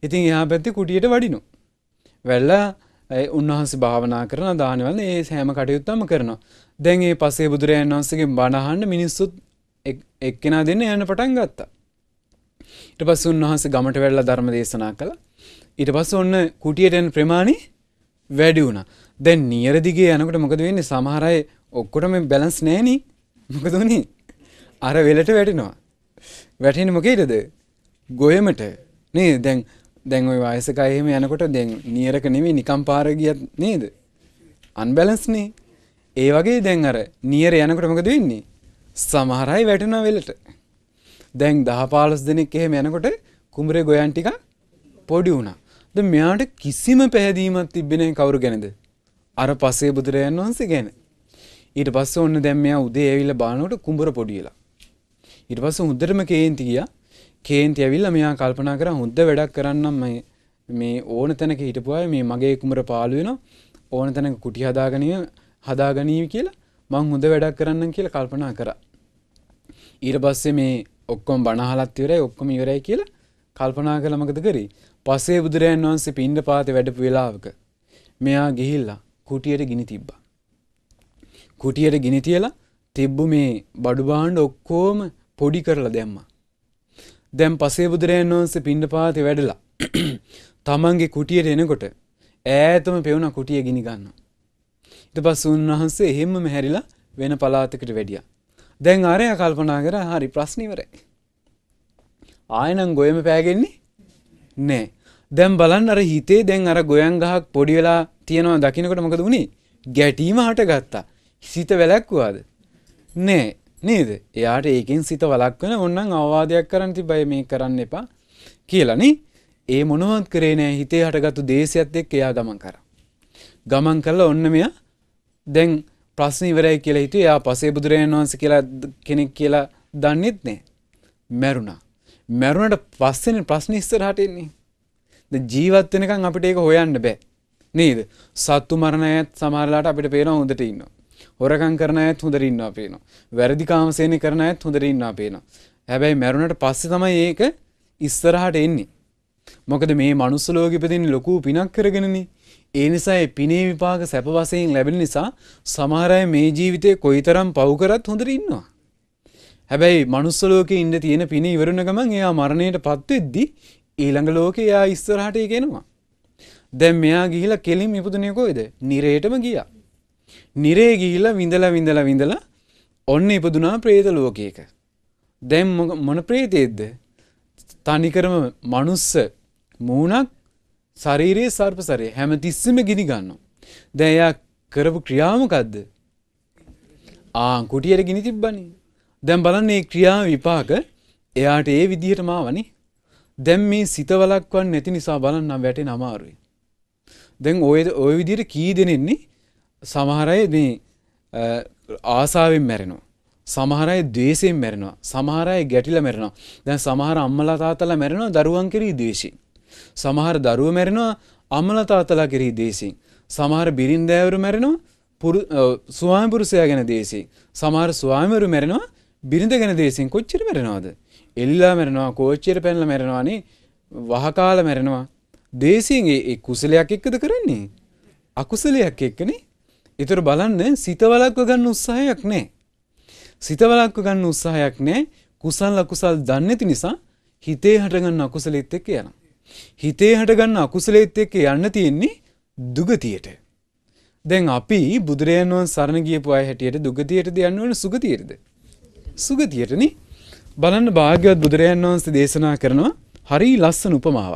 ඉතින් එයා පැත්ති කුටියට වඩිනු. වැල්ලා උන්වහන්සේ භාවනා කරන දානවල ඒ සෑම කටයුත්තම කරනවා. දැන් ඒ පසේ බුදුරයන් වහන්සගේ බණහන්න මිනිස්සුත් එක්කෙනා දෙන්න යන පටන් ගත්තා. ඉට පස් උන්වහන්සේ ගමට වැල්ල ධර්ම දේශනා කළ ඊට පස්ස ඔන්න කුටියටන් ප්‍රමාණි වැඩි වුණ. දැන් නියරදිගේ යනකට මොකද වෙන්නේ සමහරයි ඔක්කොට මේ බැලන්ස් නෑන මොකදනි අර වෙලට වැටිනවා. වැටෙන මොකේටද ගොයමට නේ දැන් දැන් ඔය වයසක එහෙම යනකොට දැන් නියරක නෙමේ නිකම් පාර ගියත් නේද අන්බැලන්ස්නේ ඒ වගේ දැන් අර නියර යනකොට මොකද වෙන්නේ සමහර අය වැටෙනවා වෙලට දැන් 10 15 දෙනෙක් එහෙම යනකොට කුඹරේ ගොයන් ටික පොඩි වුණා දැන් මෙයාට කිසිම පැහැදීමක් තිබ්බේ නැහැ කවුරු ගැනද අර පසේ බුදුරයන් වහන්සේ ගැන ඊට පස්සේ ඔන්න දැන් මෙයා උදේ ඇවිල්ලා බලනකොට කුඹර පොඩි වෙලා ඉට පස්ස හොද්දරම කේන්ති ගිය කේන්ති ඇවිල්ල මෙයා කල්පනා කර හොද්ද වැඩක් කරන්නම් මේ ඕන තැනක හිටපුය මේ මගේ කුමර පාලුවෙන ඕන තැනක කුටි හදාගනය හදාගනීව කියලා මං හොඳ වැඩක් කරන්න කියලා කල්පනා කර ඊට පස්සේ මේ ඔක්කොම් බනහලත්තිවරයි ඔක්කොම ඉවරයි කියලා කල්පනා කළමකද කරි පසේ බුදුරයන් වහන්සේ පින්ඩ පාති වැඩපු වෙලාවක මෙයා ගිහිල්ලා කුටියට ගිනි තිබ්බා. කුටියට ගිනි තියලා තිබ්බු මේ බඩු බාණ්ඩ ඔක්කෝම පොඩි කරලා දැම්ම. දැම් පසේ බුදුරයන් වහන්සේ පිණ්ඩ පාති වැඩලා. තමන්ගේ කුටියට එනකොට ඈතම පෙවුණ කුටිය ගිනිගන්න. ඉට පස් උන්වහන්සේ එහෙම්ම මෙහැරිලා වෙන පලාතකට වැඩිය. දැන් අරය කල්පනා කර හරි ප්‍රශ්නිවරයි. ආයනං ගොයම පෑගෙන්නේ නෑ. දැම් බලන් අර හිතේ දැන් අර ගොයන් ගහක් පොඩි වෙලා තියෙනවා දකිනකොට මොකද වුණේ ගැටීම හට ගත්තා. සිත වැලැක්වාද. නෑ නේද එයාට ඒකෙන් සිත වලක් වන ඔන්නන් අවවාදයක් කරන්ති බය මේ කරන්න එපා කියලන ඒ මොනුවත් කරේ නෑ හිතේ හටගත්තු දේශයත් එක් එයා ගමන් කර. ගමන් කල්ල ඔන්න මෙයා දැන් ප්‍රශ්නීවරයි කියලා හිතු යා පසේ බුදුරජාණන් වහන්ස කියලා කෙනෙක් කියලා දන්නෙත් නෑ මැරුණා මැරුණට පස්සෙන ප්‍රශ්න ඉස්සරහටෙන්නේ ජීවත් වෙනකම් අපිට ඒක හොයන්න බෑ නේද සත්තු මරණයත් සමහරලාට අපිට පේන හොඳට ඉන්නවා හොරකං කරන ඇත් හොඳරින්න පේනවා. වැරදි කාමසේනය කරන ඇත් හොඳරින්න පේනවා. හැබැයි මැරුණට පස්සෙ තමයි ඒක ඉස්සරහට එන්නේ. මොකද මේ මනුස්සලෝගිපතින් ලොකු පිනක් කරගෙනනි. ඒ නිසා පිනේ විපාක සැප වසයෙන් ලැබෙන නිසා සමහරය මේ ජීවිතය කොයිතරම් පව්කරත් හොඳර ඉන්නවා. හැබැයි මනුස්සලෝක ඉන්න තියෙන පින ඉවරුණ ගමන් එයා මරණයට පත්වෙද්දි ඊළඟ ලෝක එයා ඉස්සරහට ගෙනවා. දැම් මෙයා ගිහිලා කෙලින් ඉපදුනයකොයිද නිරේටම ගියා. නිරේ ගිහිල්ලා විඳලා විඳලා විඳලා ඔන්න ඉපදුනා പ്രേත ලෝකයක. දැන් මොන പ്രേතෙද්ද? තනිකරම මනුස්ස මූණක් ශරීරයේ සර්ප ශරීරය හැමතිස්සෙම ගිනි ගන්නවා. දැන් එයා කරපු ක්‍රියාව මොකද්ද? ආ කුටියට ගිනි තිබ්බනේ. දැන් බලන්න මේ ක්‍රියා විපාක එයාට ඒ විදිහටම ආවනේ. දැන් මේ සිත වලක්වන්නේ නැති නිසා බලන්න වැටෙන අමාරුයි. දැන් ওই ওই විදිහට කී දෙනෙන්නේ සමහරය මේ ආසාාවෙන් මැරෙනවා. සමහරයි දේශයෙන් මැරෙනවා සමහරයි ගැටිල මැරෙනවා දැන් සමහර අම්මලතාතල මැරෙනවා දරුවන් කිරී දේශී. සමහර දරුව මැරෙනවා අම්මලතාතලා කිරී දේශී. සමහර බිරින්දෑවරු මැරෙනවා ස්වාමිපුරුසයා ගැන දේශී. සමහර ස්වාමිවරු මැරෙනවා බිරිඳ ගැන දේශෙන් කොච්චර මැරෙනවාද. එල්ලා මැරෙනවා කෝච්චයට පැනල මැරෙනවානේ වහකාල මැරෙනවා. දේශීන්ගේ කුසලයක් එක්කද කරන්නේ. අකුසලයක් එක්කනේ ඉතුර බලන්න සිතවලක්ව ගන්න උත්සාහයක් නෑ. සිතවලක්ව ගන්න උත්සාහයක් නෑ කුසල් අකුසල් දන්නති නිසා හිතේ හටගන්න අකුසලෙත් එක්ක යන. හිතේ හටගන්න අකුසලෙත් එක්ක යන්න තියෙන්නේ දුගතියට. දැන් අපි බුදුරයන්වන් සරණ ගියපු අය හැටියට දුගතියට දයන්න වන සුගතියටද. සුගතියටන බලන්න භාග්‍යවත් බුදුරයන් වහන්සේ දේශනා කරනවා හරි ලස්සන උපමාව.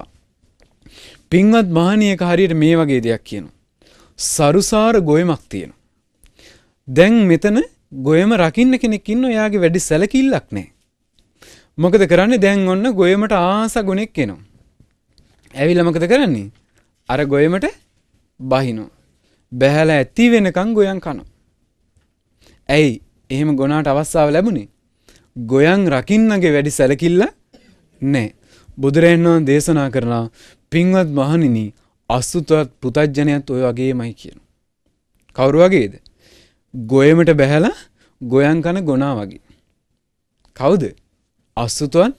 පින්වත් මහනියක හරියට මේ වගේ දෙයක් කියනවා. සරුසාර ගොයමක් තියෙන. දැන් මෙතන ගොයම රකින්න කෙනෙක්කින්න ඔයාගේ වැඩි සැලකිල්ලක් නෑ. මොකද කරන්නේ දැන් ඔන්න ගොයමට ආස ගොනෙක් එනවා. ඇවිලමකද කරන්නේ. අර ගොයමට බහිනෝ. බැහැල ඇති වෙනකං ගොයන් කනු. ඇයි එහෙම ගොනාට අවස්සාාව ලැබුණේ. ගොයන් රකින්නගේ වැඩි සැලකිල්ල නෑ. බුදුරයන්වා දේශනා කරලා පින්වත් මහනිනී අස්තුතත් පුතජ්ජනයත් ඔය වගේ මයි කියන. කවුරු වගේද. ගොයමට බැහැලා ගොයන් කන ගොනා වගේ. කවුද අස්තුතුවන්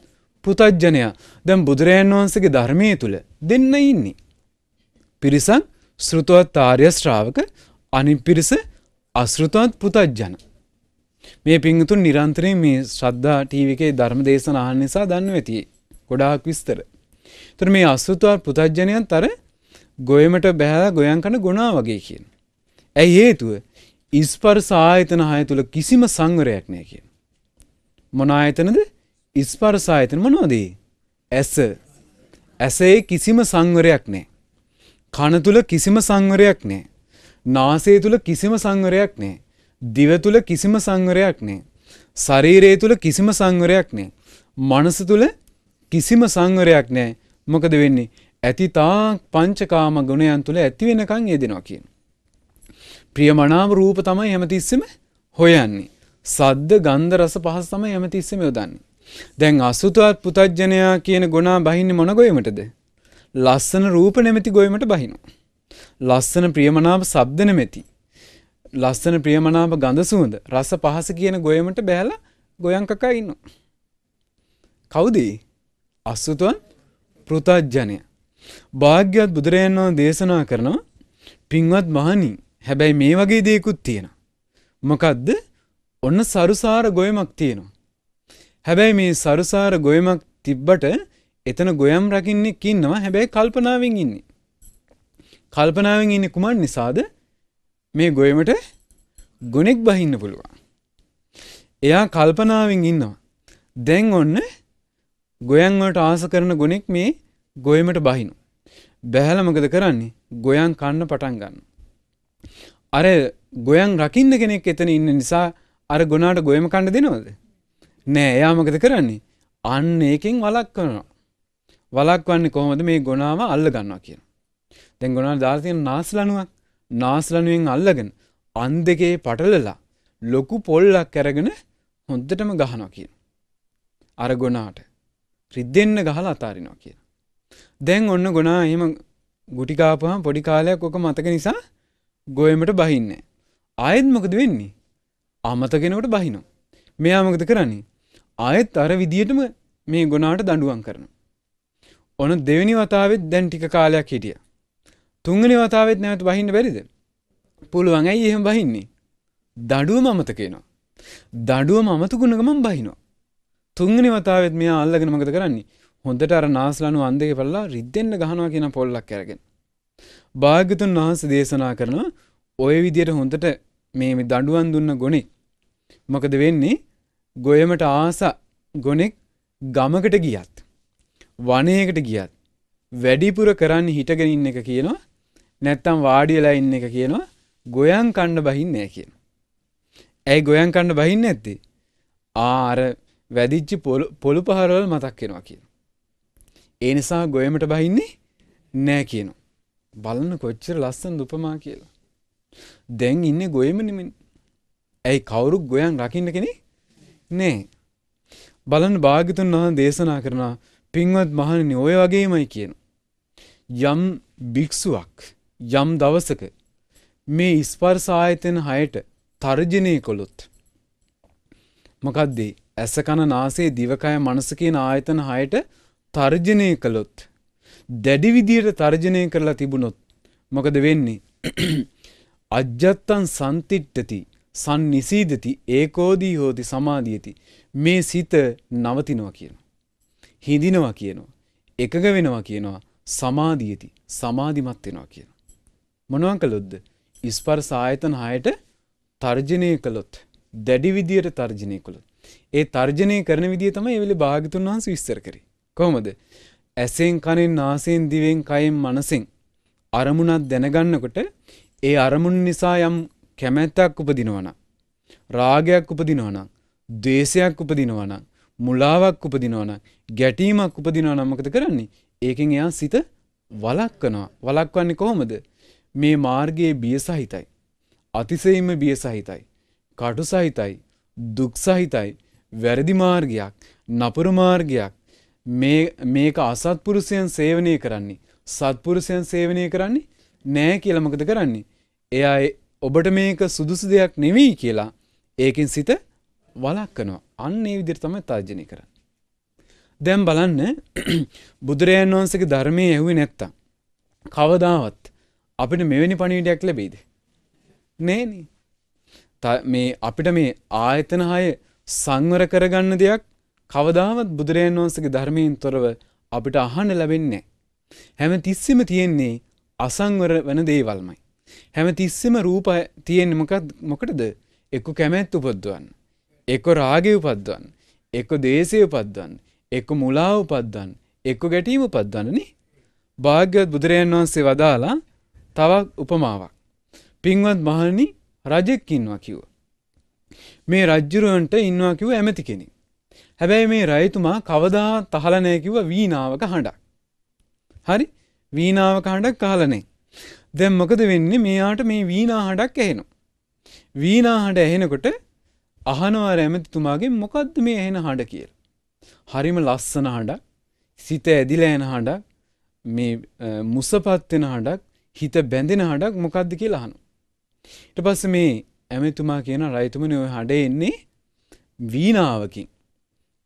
පුතජ්ජනයා දැම් බුදුරජන් වහන්සගේ ධර්මය තුළ දෙන්න ඉන්නේ. පිරිසක් සෘතුවත් ආර්ය ශ්‍රාවක අනි පිරිස අස්ෘතුවත් පුතජ්ජන. මේ පිංහතුන් නිරන්තරය මේ ශ්‍රද්ධා ටීවිකේ ධර්ම දේශන ආහන් නිසා දන්න වෙතියේ ගොඩාක් විස්තර. තුර මේ අස්ෘතුවත් පුතජ්ජනයන් තර ගොයමට බැහැ ගොයන් කන ගොනා වගේ කියන. ඇයි හේතුව ඉස්පර් සායතන හය තුළ කිසිම සංවරයක් නය කියන. මොනායතනද ඉස්පර් සායතන මනෝදී. ඇස ඇසේ කිසිම සංවරයක් නෑ. කන තුළ කිසිම සංවරයක් නෑ. නාසේ තුළ කිසිම සංවරයක් නෑ. දිව තුළ කිසිම සංවරයක් නෑ. ශරීරයේ තුළ කිසිම සංවරයක් නෑ. මනස තුළ කිසිම සංවරයක් නෑ මොකද වෙන්නේ ඇතිතා පංචකාම ගුණයන් තුළ ඇතිවෙනකං යෙදෙනවා කියන. ප්‍රියමනාම රූප තමයි හැමතිස්සෙම හොයන්නේ. සද්ද ගන්ධ රස පහස තමයි හැමතිස්සෙම යොදන්නේ. දැන් අසුතුවත් පුතජ්ජනයා කියන ගුණා බහින්නේ මොන ගොයමටද? ලස්සන රූප නැමැති ගොයමට බහිනවා. ලස්සන ප්‍රියමනාප ශබ්ද නැමැති. ලස්සන ප්‍රියමනාප ගඳ සුවඳ රස පහස කියන ගොයමට බැහැලා ගොයන් කකා ඉන්නවා. කවුද? අසුතුන් පෘතජ්ජනයා. භාග්‍යවත් බුදුරයන් වහන්සේ දේශනා කරනවා පින්වත් මහණි හැබැයි මේ වගේ දේකුත් තියෙනවා. මොකද්ද? ඔන්න සරුසාර ගොයමක් තියෙනවා. හැබැයි මේ සරුසාර ගොයමක් තිබ්බට එතන ගොයම් රකින්නෙක් ඉන්නවා හැබැයි කල්පනාවෙන් ඉන්නේ. කල්පනාවෙන් ඉන්නේ කුමන් නිසාද? මේ ගොයමට ගොනෙක් බහින්න පුළුවන්. එයා කල්පනාවෙන් ඉන්නවා. දැන් ඔන්න ගොයන් වලට ආස කරන ගොනෙක් මේ ගොයමට බහිනු. බැහැල මොකද කරන්නේ ගොයන් කන්න පටන් ගන්න. අර ගොයන් රකිින්ද කෙනෙක් එතන ඉන්න නිසා අර ගොනාට ගොයම කණ්ඩ දෙනවද. නෑ එයාමකද කරන්නේ අන්න ඒකින් වලක් කරනවා. වලක් වන්නේ කොහොමද මේ ගොනාව අල්ල ගන්නවා කියන. තැන් ගොනා ධාර්තියෙන් නාස්ලනුවක් නාස්ලනුවෙන් අල්ලගෙන අන් දෙකේ පටලලා ලොකු පොල්ලක් කැරගෙන හොන්දටම ගහනවා කියන. අර ගොනාට රිද්දෙන්න්න ගහලා අතාරිනවා කියන. දැන් ඔන්න ගොනා එහෙම ගුටිකාපහම් පොඩි කාලයක් ඕක මතක නිසා ගොයමට බහින්න. ආයෙත් මොකද වෙන්නේ. අමතගෙනවට බහිනෝ. මෙයාමකද කරන්නේ. ආයෙත් අර විදියටම මේ ගොනාට දඩුවන් කරන. ඔන දෙවැනි වතාවත් දැන් ටික කාලයක් හිටිය. තුංගනි වතාවත් නැවත බහින්න බැරිද. පුළුවන් ඇයි එහෙම බහින්නේ. දඩුව මමතකේනවා. දඩුව මමතුගුණගමම් බහිනෝ. තුංගනි වතාවත් මෙයා අල්ලගෙන මකද කරන්නේ හොඳට අර නාස්ලනු අන්දක පල්ලා රිද්දෙන්න්න ගහනවා කියන පොල්ලක් කරගෙන. භාගතුන් වහන්ස දේශනා කරන ඔය විදියට හොඳට මේ දඩුවන් දුන්න ගොනෙක්. මොකද වෙන්නේ ගොයමට ආස ගොනෙක් ගමකට ගියත්. වනයකට ගියත්. වැඩිපුර කරන්න හිටගෙන ඉන්න එක කියනවා නැත්තම් වාඩියලා ඉන්න එක කියනවා ගොයන් කණ්ඩ බහින්නෑ කියන. ඇයි ගොයන් කණ්ඩ බහින්න ඇත්තේ ආර වැදිච්චි පොළු පහරවල් මතක් කෙනවා කියන. ඒ නිසා ගොයමට බහින්නේ නෑ කියනවා. බලන්න කොච්චර ලස්සන දුපමා කියලා. දැන් ඉන්න ගොයම නිමින්. ඇයි කවුරුක් ගොයන් රකින්න කෙනෙ නෑ. බලන්න භාගිතුන් වහ දේශනා කරනා පින්වත් මහණනි ඔය වගේමයි කියන. යම් භික්ෂුවක් යම් දවසක මේ ඉස්පර්ස ආයතන හයට තර්ජනය කොළොත්. මොකද්දේ ඇස කණ නාසේ දිවකය මනස කියන ආයතන හයට තර්ජනය කළොත් දැඩි විදියට තර්ජනය කරලා තිබුණොත් මොකද වෙන්නේ අජ්ජත්තන් සන්තිට්ටති සන්නිසීදති ඒකෝදී හෝති සමාධියති මේ සිත නවතිනවා කියනවා. හිඳිනවා කියනවා. එකග වෙනවා කියනවා සමාධියති සමාධිමත් වෙනවා කියන. මොනුවන් කළොද්ද ඉස්පර් සායතන හයට තර්ජනය කළොත් දැඩි විදියට තර්ජනය කළොත් ඒ තර්ජනය කරන විදිහ තමයි එවෙලි භාගතුන් වහන්ස විස්තර කරේ කොහොමද? ඇසෙන් කනෙන් නාසයෙන් දිවෙන් කයෙන් මනසෙන් අරමුණක් දැනගන්නකොට ඒ අරමුණ නිසා යම් කැමැත්තක් උපදිනවනම් රාගයක් උපදිනවනම් ද්වේෂයක් උපදිනවනම් මුලාවක් උපදිනවනම් ගැටීමක් උපදිනවනම් මොකද කරන්නේ? ඒකෙන් එයා සිත වලක්වනවා. වලක්වන්නේ කොහොමද? මේ මාර්ගයේ බිය සහිතයි. අතිසේම බිය සහිතයි. කටු සහිතයි. දුක් සහිතයි. වැරදි මාර්ගයක්, නපුරු මාර්ගයක්, මේක අසත්පුරුෂයන් සේවනය කරන්නේ. සත්පුරුෂයන් සේවනය කරන්නේ නෑ කියලමකද කරන්නේ. එයා ඔබට මේක සුදුසු දෙයක් නෙවී කියලා ඒකින් සිත වලක්කනවා. අන්න ඒ විදිර තම තාර්ජනය කරන්න. දැම් බලන්න බුදුරයන් වහන්සක ධර්මය ඇහුවේ නැත්තා. කවදාවත් අපිට මෙවැනි පණීඩයක් ලැබේද. නේන මේ අපිට මේ ආයතන හය සංවර කරගන්න දෙයක් කවදාවත් බුදුරයන් වහන්සගේ ධර්මයෙන් තොරව අපිට අහන්න ලැබෙන්නේ. හැම තිස්සෙම තියෙන්නේ අසංවර වන දේවල්මයි. හැම තිස්සෙම රූප තියෙන්නේ මොකක් මොකටද එක්ක කැමැත් උපද්දුවන්. එක්ක රාගය උපද්දුවන්. එක්ක දේශය උපද්දුවන්. එක්ක මුලා උපද්දුවන්. එක්ක ගැටීම උපද්දුවන්නේ. භාග්‍යවත් බුදුරයන් වහන්සේ වදාලා තවක් උපමාවක්. පින්වත් මහණනි රජෙක් ඉන්නවා කිව්වා. මේ රජ්ජුරුවන්ට ඉන්නවා කිව්ව ඇමති කෙනෙක්. හැබැයි මේ රයිතුමා කවදා තහලනයකිව වීනාවක හඬක්. හරි වීනාවක හඬක් කාලනේ. දැම් මොකද වෙන්න මෙයාට මේ වීනා හඬක් එහෙනු. වීනා හඬ එහෙනකොට අහනවා රැමතිතුමාගේ මොකක්ද මේ එහෙන හඬ කියල. හරිම ලස්සන හඬක් සිත ඇදිලෑන හඬක් මේ මුසපත්වෙන හඬක් හිත බැඳෙන හඬක් මොකක්ද කියලා අහනු. ට පස්ස මේ ඇමතුමා කියන රයිතුමන ඔය හඩ එන්නේ වීනාවකින්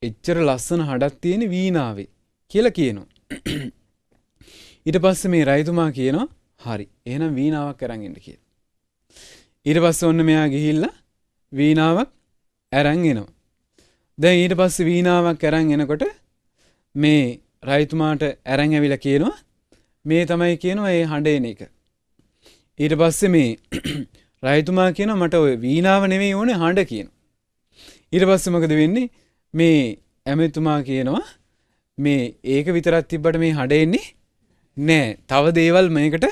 එච්චර ලස්සන හඩක් තියෙන වීනාවේ කියලා කියනවා. ඊට පස්සේ මේ රයිතුමා කියනවා හරි එහෙනම් වීණාවක් අරන් එන්න කියලා. ඊට පස්සේ ඔන්න මෙයා ගිහිල්ලා වීණාවක් අරන් එනවා. දැන් ඊට පස්සේ වීණාවක් අරන් එනකොට මේ රයිතුමාට අරන් ඇවිල්ලා කියනවා මේ තමයි කියනවා ඒ හඬ එන එක. ඊට පස්සේ මේ රයිතුමා කියනවා මට ওই වීණාව නෙමෙයි ඕනේ හඬ කියනවා. ඊට පස්සේ මොකද වෙන්නේ? මේ ඇමතුමා කියනවා මේ ඒක විතරත් තිබ්බට මේ හඩෙන්නේ නෑ තව දේවල් මේකට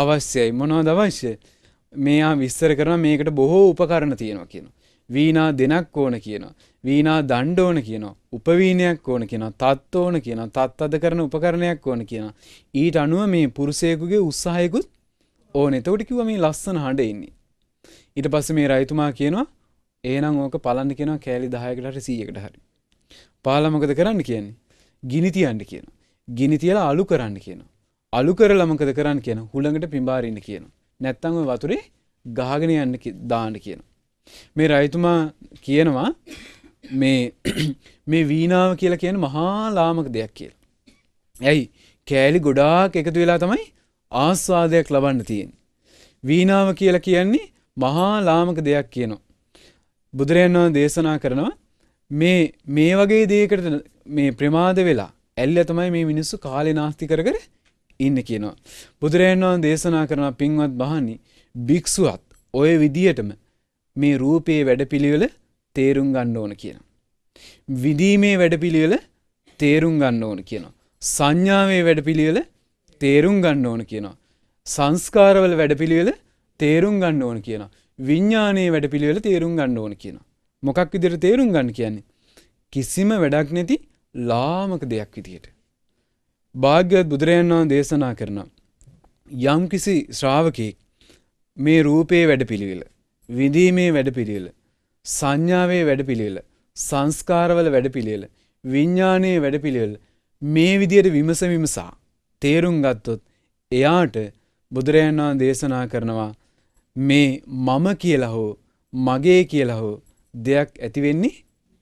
අවශ්‍යයි මොනවා දවශ්‍ය මේයා විස්තර කරන මේකට බොහෝ උපකරණ තියෙනවා කියනවා. වීනා දෙනක් ඕන කියනවා. වීනා දණ්ඩ ඕන කියනවා. උපවීනයක් ඕන කියනවා. තත් ඕන කියනවා. තත් අද කරන උපකරණයක් ඕන කියනවා. ඊට අනුව මේ පුරුෂයෙකුගේ උත්සාහයකුත් ඕන එතකොට කිව්ව මේ ලස්සන හඬ ඉන්නේ. ඊට පස්සේ මේ රයිතුමා කියනවා ඒනම් ඕක පලන්න කියෙන කෑලි දායකට සීයකට හරි. පාලමකද කරන්න කියන්නේ. ගිනිතියන්ට කියන. ගිනිතියලා අලු කරන්න කියන. අලු කර ළමකද කරන්න කියන හුළඟට පිම්බාරන්න කියන. නැත්තං වතුරේ ගාගෙන යන්න දාන්න කියන. මේ රයිතුමා කියනවා මේ මේ වීනාව කියලා කියන මහා ලාමක දෙයක් කියලා. ඇයි කෑලි ගොඩාක් එකතු වෙලා තමයි ආස්වාදයක් ලබන්න තියෙන්. වීනාව කියලා කියන්නේ මහා ලාමක දෙයක් කියනවා. බුදුරයන් වහන්සේ දේශනා කරනවා මේ මේ වගේ දේකට මේ ප්‍රමාද වෙලා ඇල්ල තමයි මේ මිනිස්සු කාලේ නාස්ති කර කර ඉන්න කියනවා. බුදුරයන් වහන්සේ දේශනා කරන පින්වත් බහනි භික්ෂුවත් ඔය විදියටම මේ රූපයේ වැඩපිළිවෙල තේරුම් ගන්න ඕන කියනවා. විදීමේ වැඩපිළිවෙල තේරුම් ගන්න ඕන කියනවා. සංඥාවේ වැඩපිළිවෙල තේරුම් ගන්න ඕන කියනවා. සංස්කාරවල වැඩපිළිවෙල තේරුම් ගන්න ඕන කියනවා. විඤ්ඥානයේ වැඩ පිළිවෙල තේරුම් ගණ්ඩ ඕන කියන. මොකක් විදිර තේරුම් ගන්න කියන්නේ. කිසිම වැඩක් නැති ලාමක දෙයක් විදියට. භාග්‍යත් බුදුරයන් වහන් දේශනා කරනවා. යම් කිසි ශ්‍රාවකයෙක් මේ රූපයේ වැඩ පිළිවෙල. විඳීමේ වැඩ පිළිවෙල. සංඥාවේ වැඩ පිළිවෙල. සංස්කාරවල වැඩ පිළිවෙල. විඤ්ඥානයේ වැඩ පිළිවෙල මේ විදියට විමස විමසා. තේරුම් ගත්තොත් එයාට බුදුරයන් වහන් දේශනා කරනවා මේ මම කියලා හෝ මගේ කියලා හෝ දෙයක් ඇතිවෙන්නේ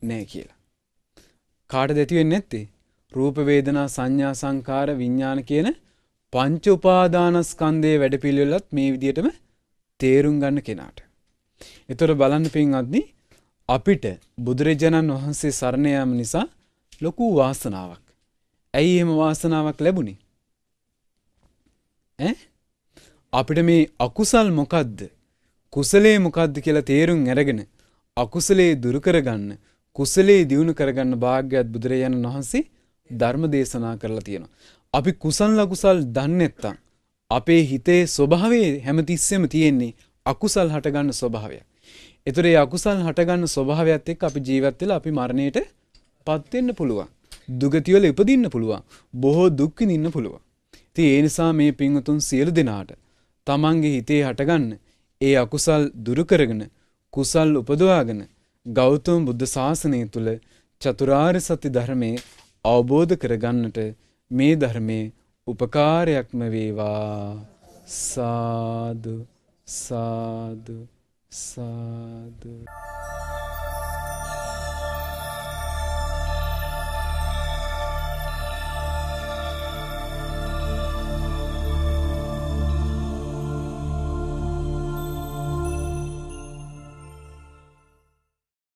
නෑ කියලා. කාට දැතිවෙන්න ඇත්තේ රූපවේදනා සංඥා සංකාර විඤ්ඥාන කියන පංච උපාදානස්කන්දය වැඩපිළිවෙලත් මේ විදියටම තේරුම් ගන්න කෙනාට. එතොට බලන්න පින් අද්දි අපිට බුදුරජාණන් වහන්සේ සරණයම නිසා ලොකු වාසනාවක්. ඇයි එහෙම වාසනාවක් ලැබුණි? ඈ අපිට මේ අකුසල් මොකද්ද කුසලේ මොකද්ද කියලා තේරුම් ඇරගෙන අකුසලේ දුරු කරගන්න කුසලේ දියුණු කරගන්න භාග්‍යවත් බුදුරජාණන් වහන්සේ ධර්ම දේශනා කරලා තියෙනවා. අපි කුසල් ලකුසල් දන්නේ නැත්තම් අපේ හිතේ ස්වභාවය හැමතිස්සෙම තියෙන්නේ අකුසල් හටගන්න ස්වභාවයක්. ඒතර ඒ අකුසල් හටගන්න ස්වභාවයත් එක්ක අපි ජීවත් වෙලා අපි මරණයට පත් වෙන්න පුළුවන්. දුගති වල ඉපදින්න පුළුවන්. බොහෝ දුක් විඳින්න පුළුවන්. ඉතින් ඒ නිසා මේ පින්වතුන් සියලු දෙනාට තමන්ගේ හිතේ හටගන්න ඒ අකුසල් දුරුකරගෙන කුසල් උපදවාගෙන ගෞතම බුද්ධ ශාසනය තුළ චතුරාර් සති ධර්මය අවබෝධ කරගන්නට මේ ධර්මය උපකාරයක්ම වේවා සාදු සාදු සාදු.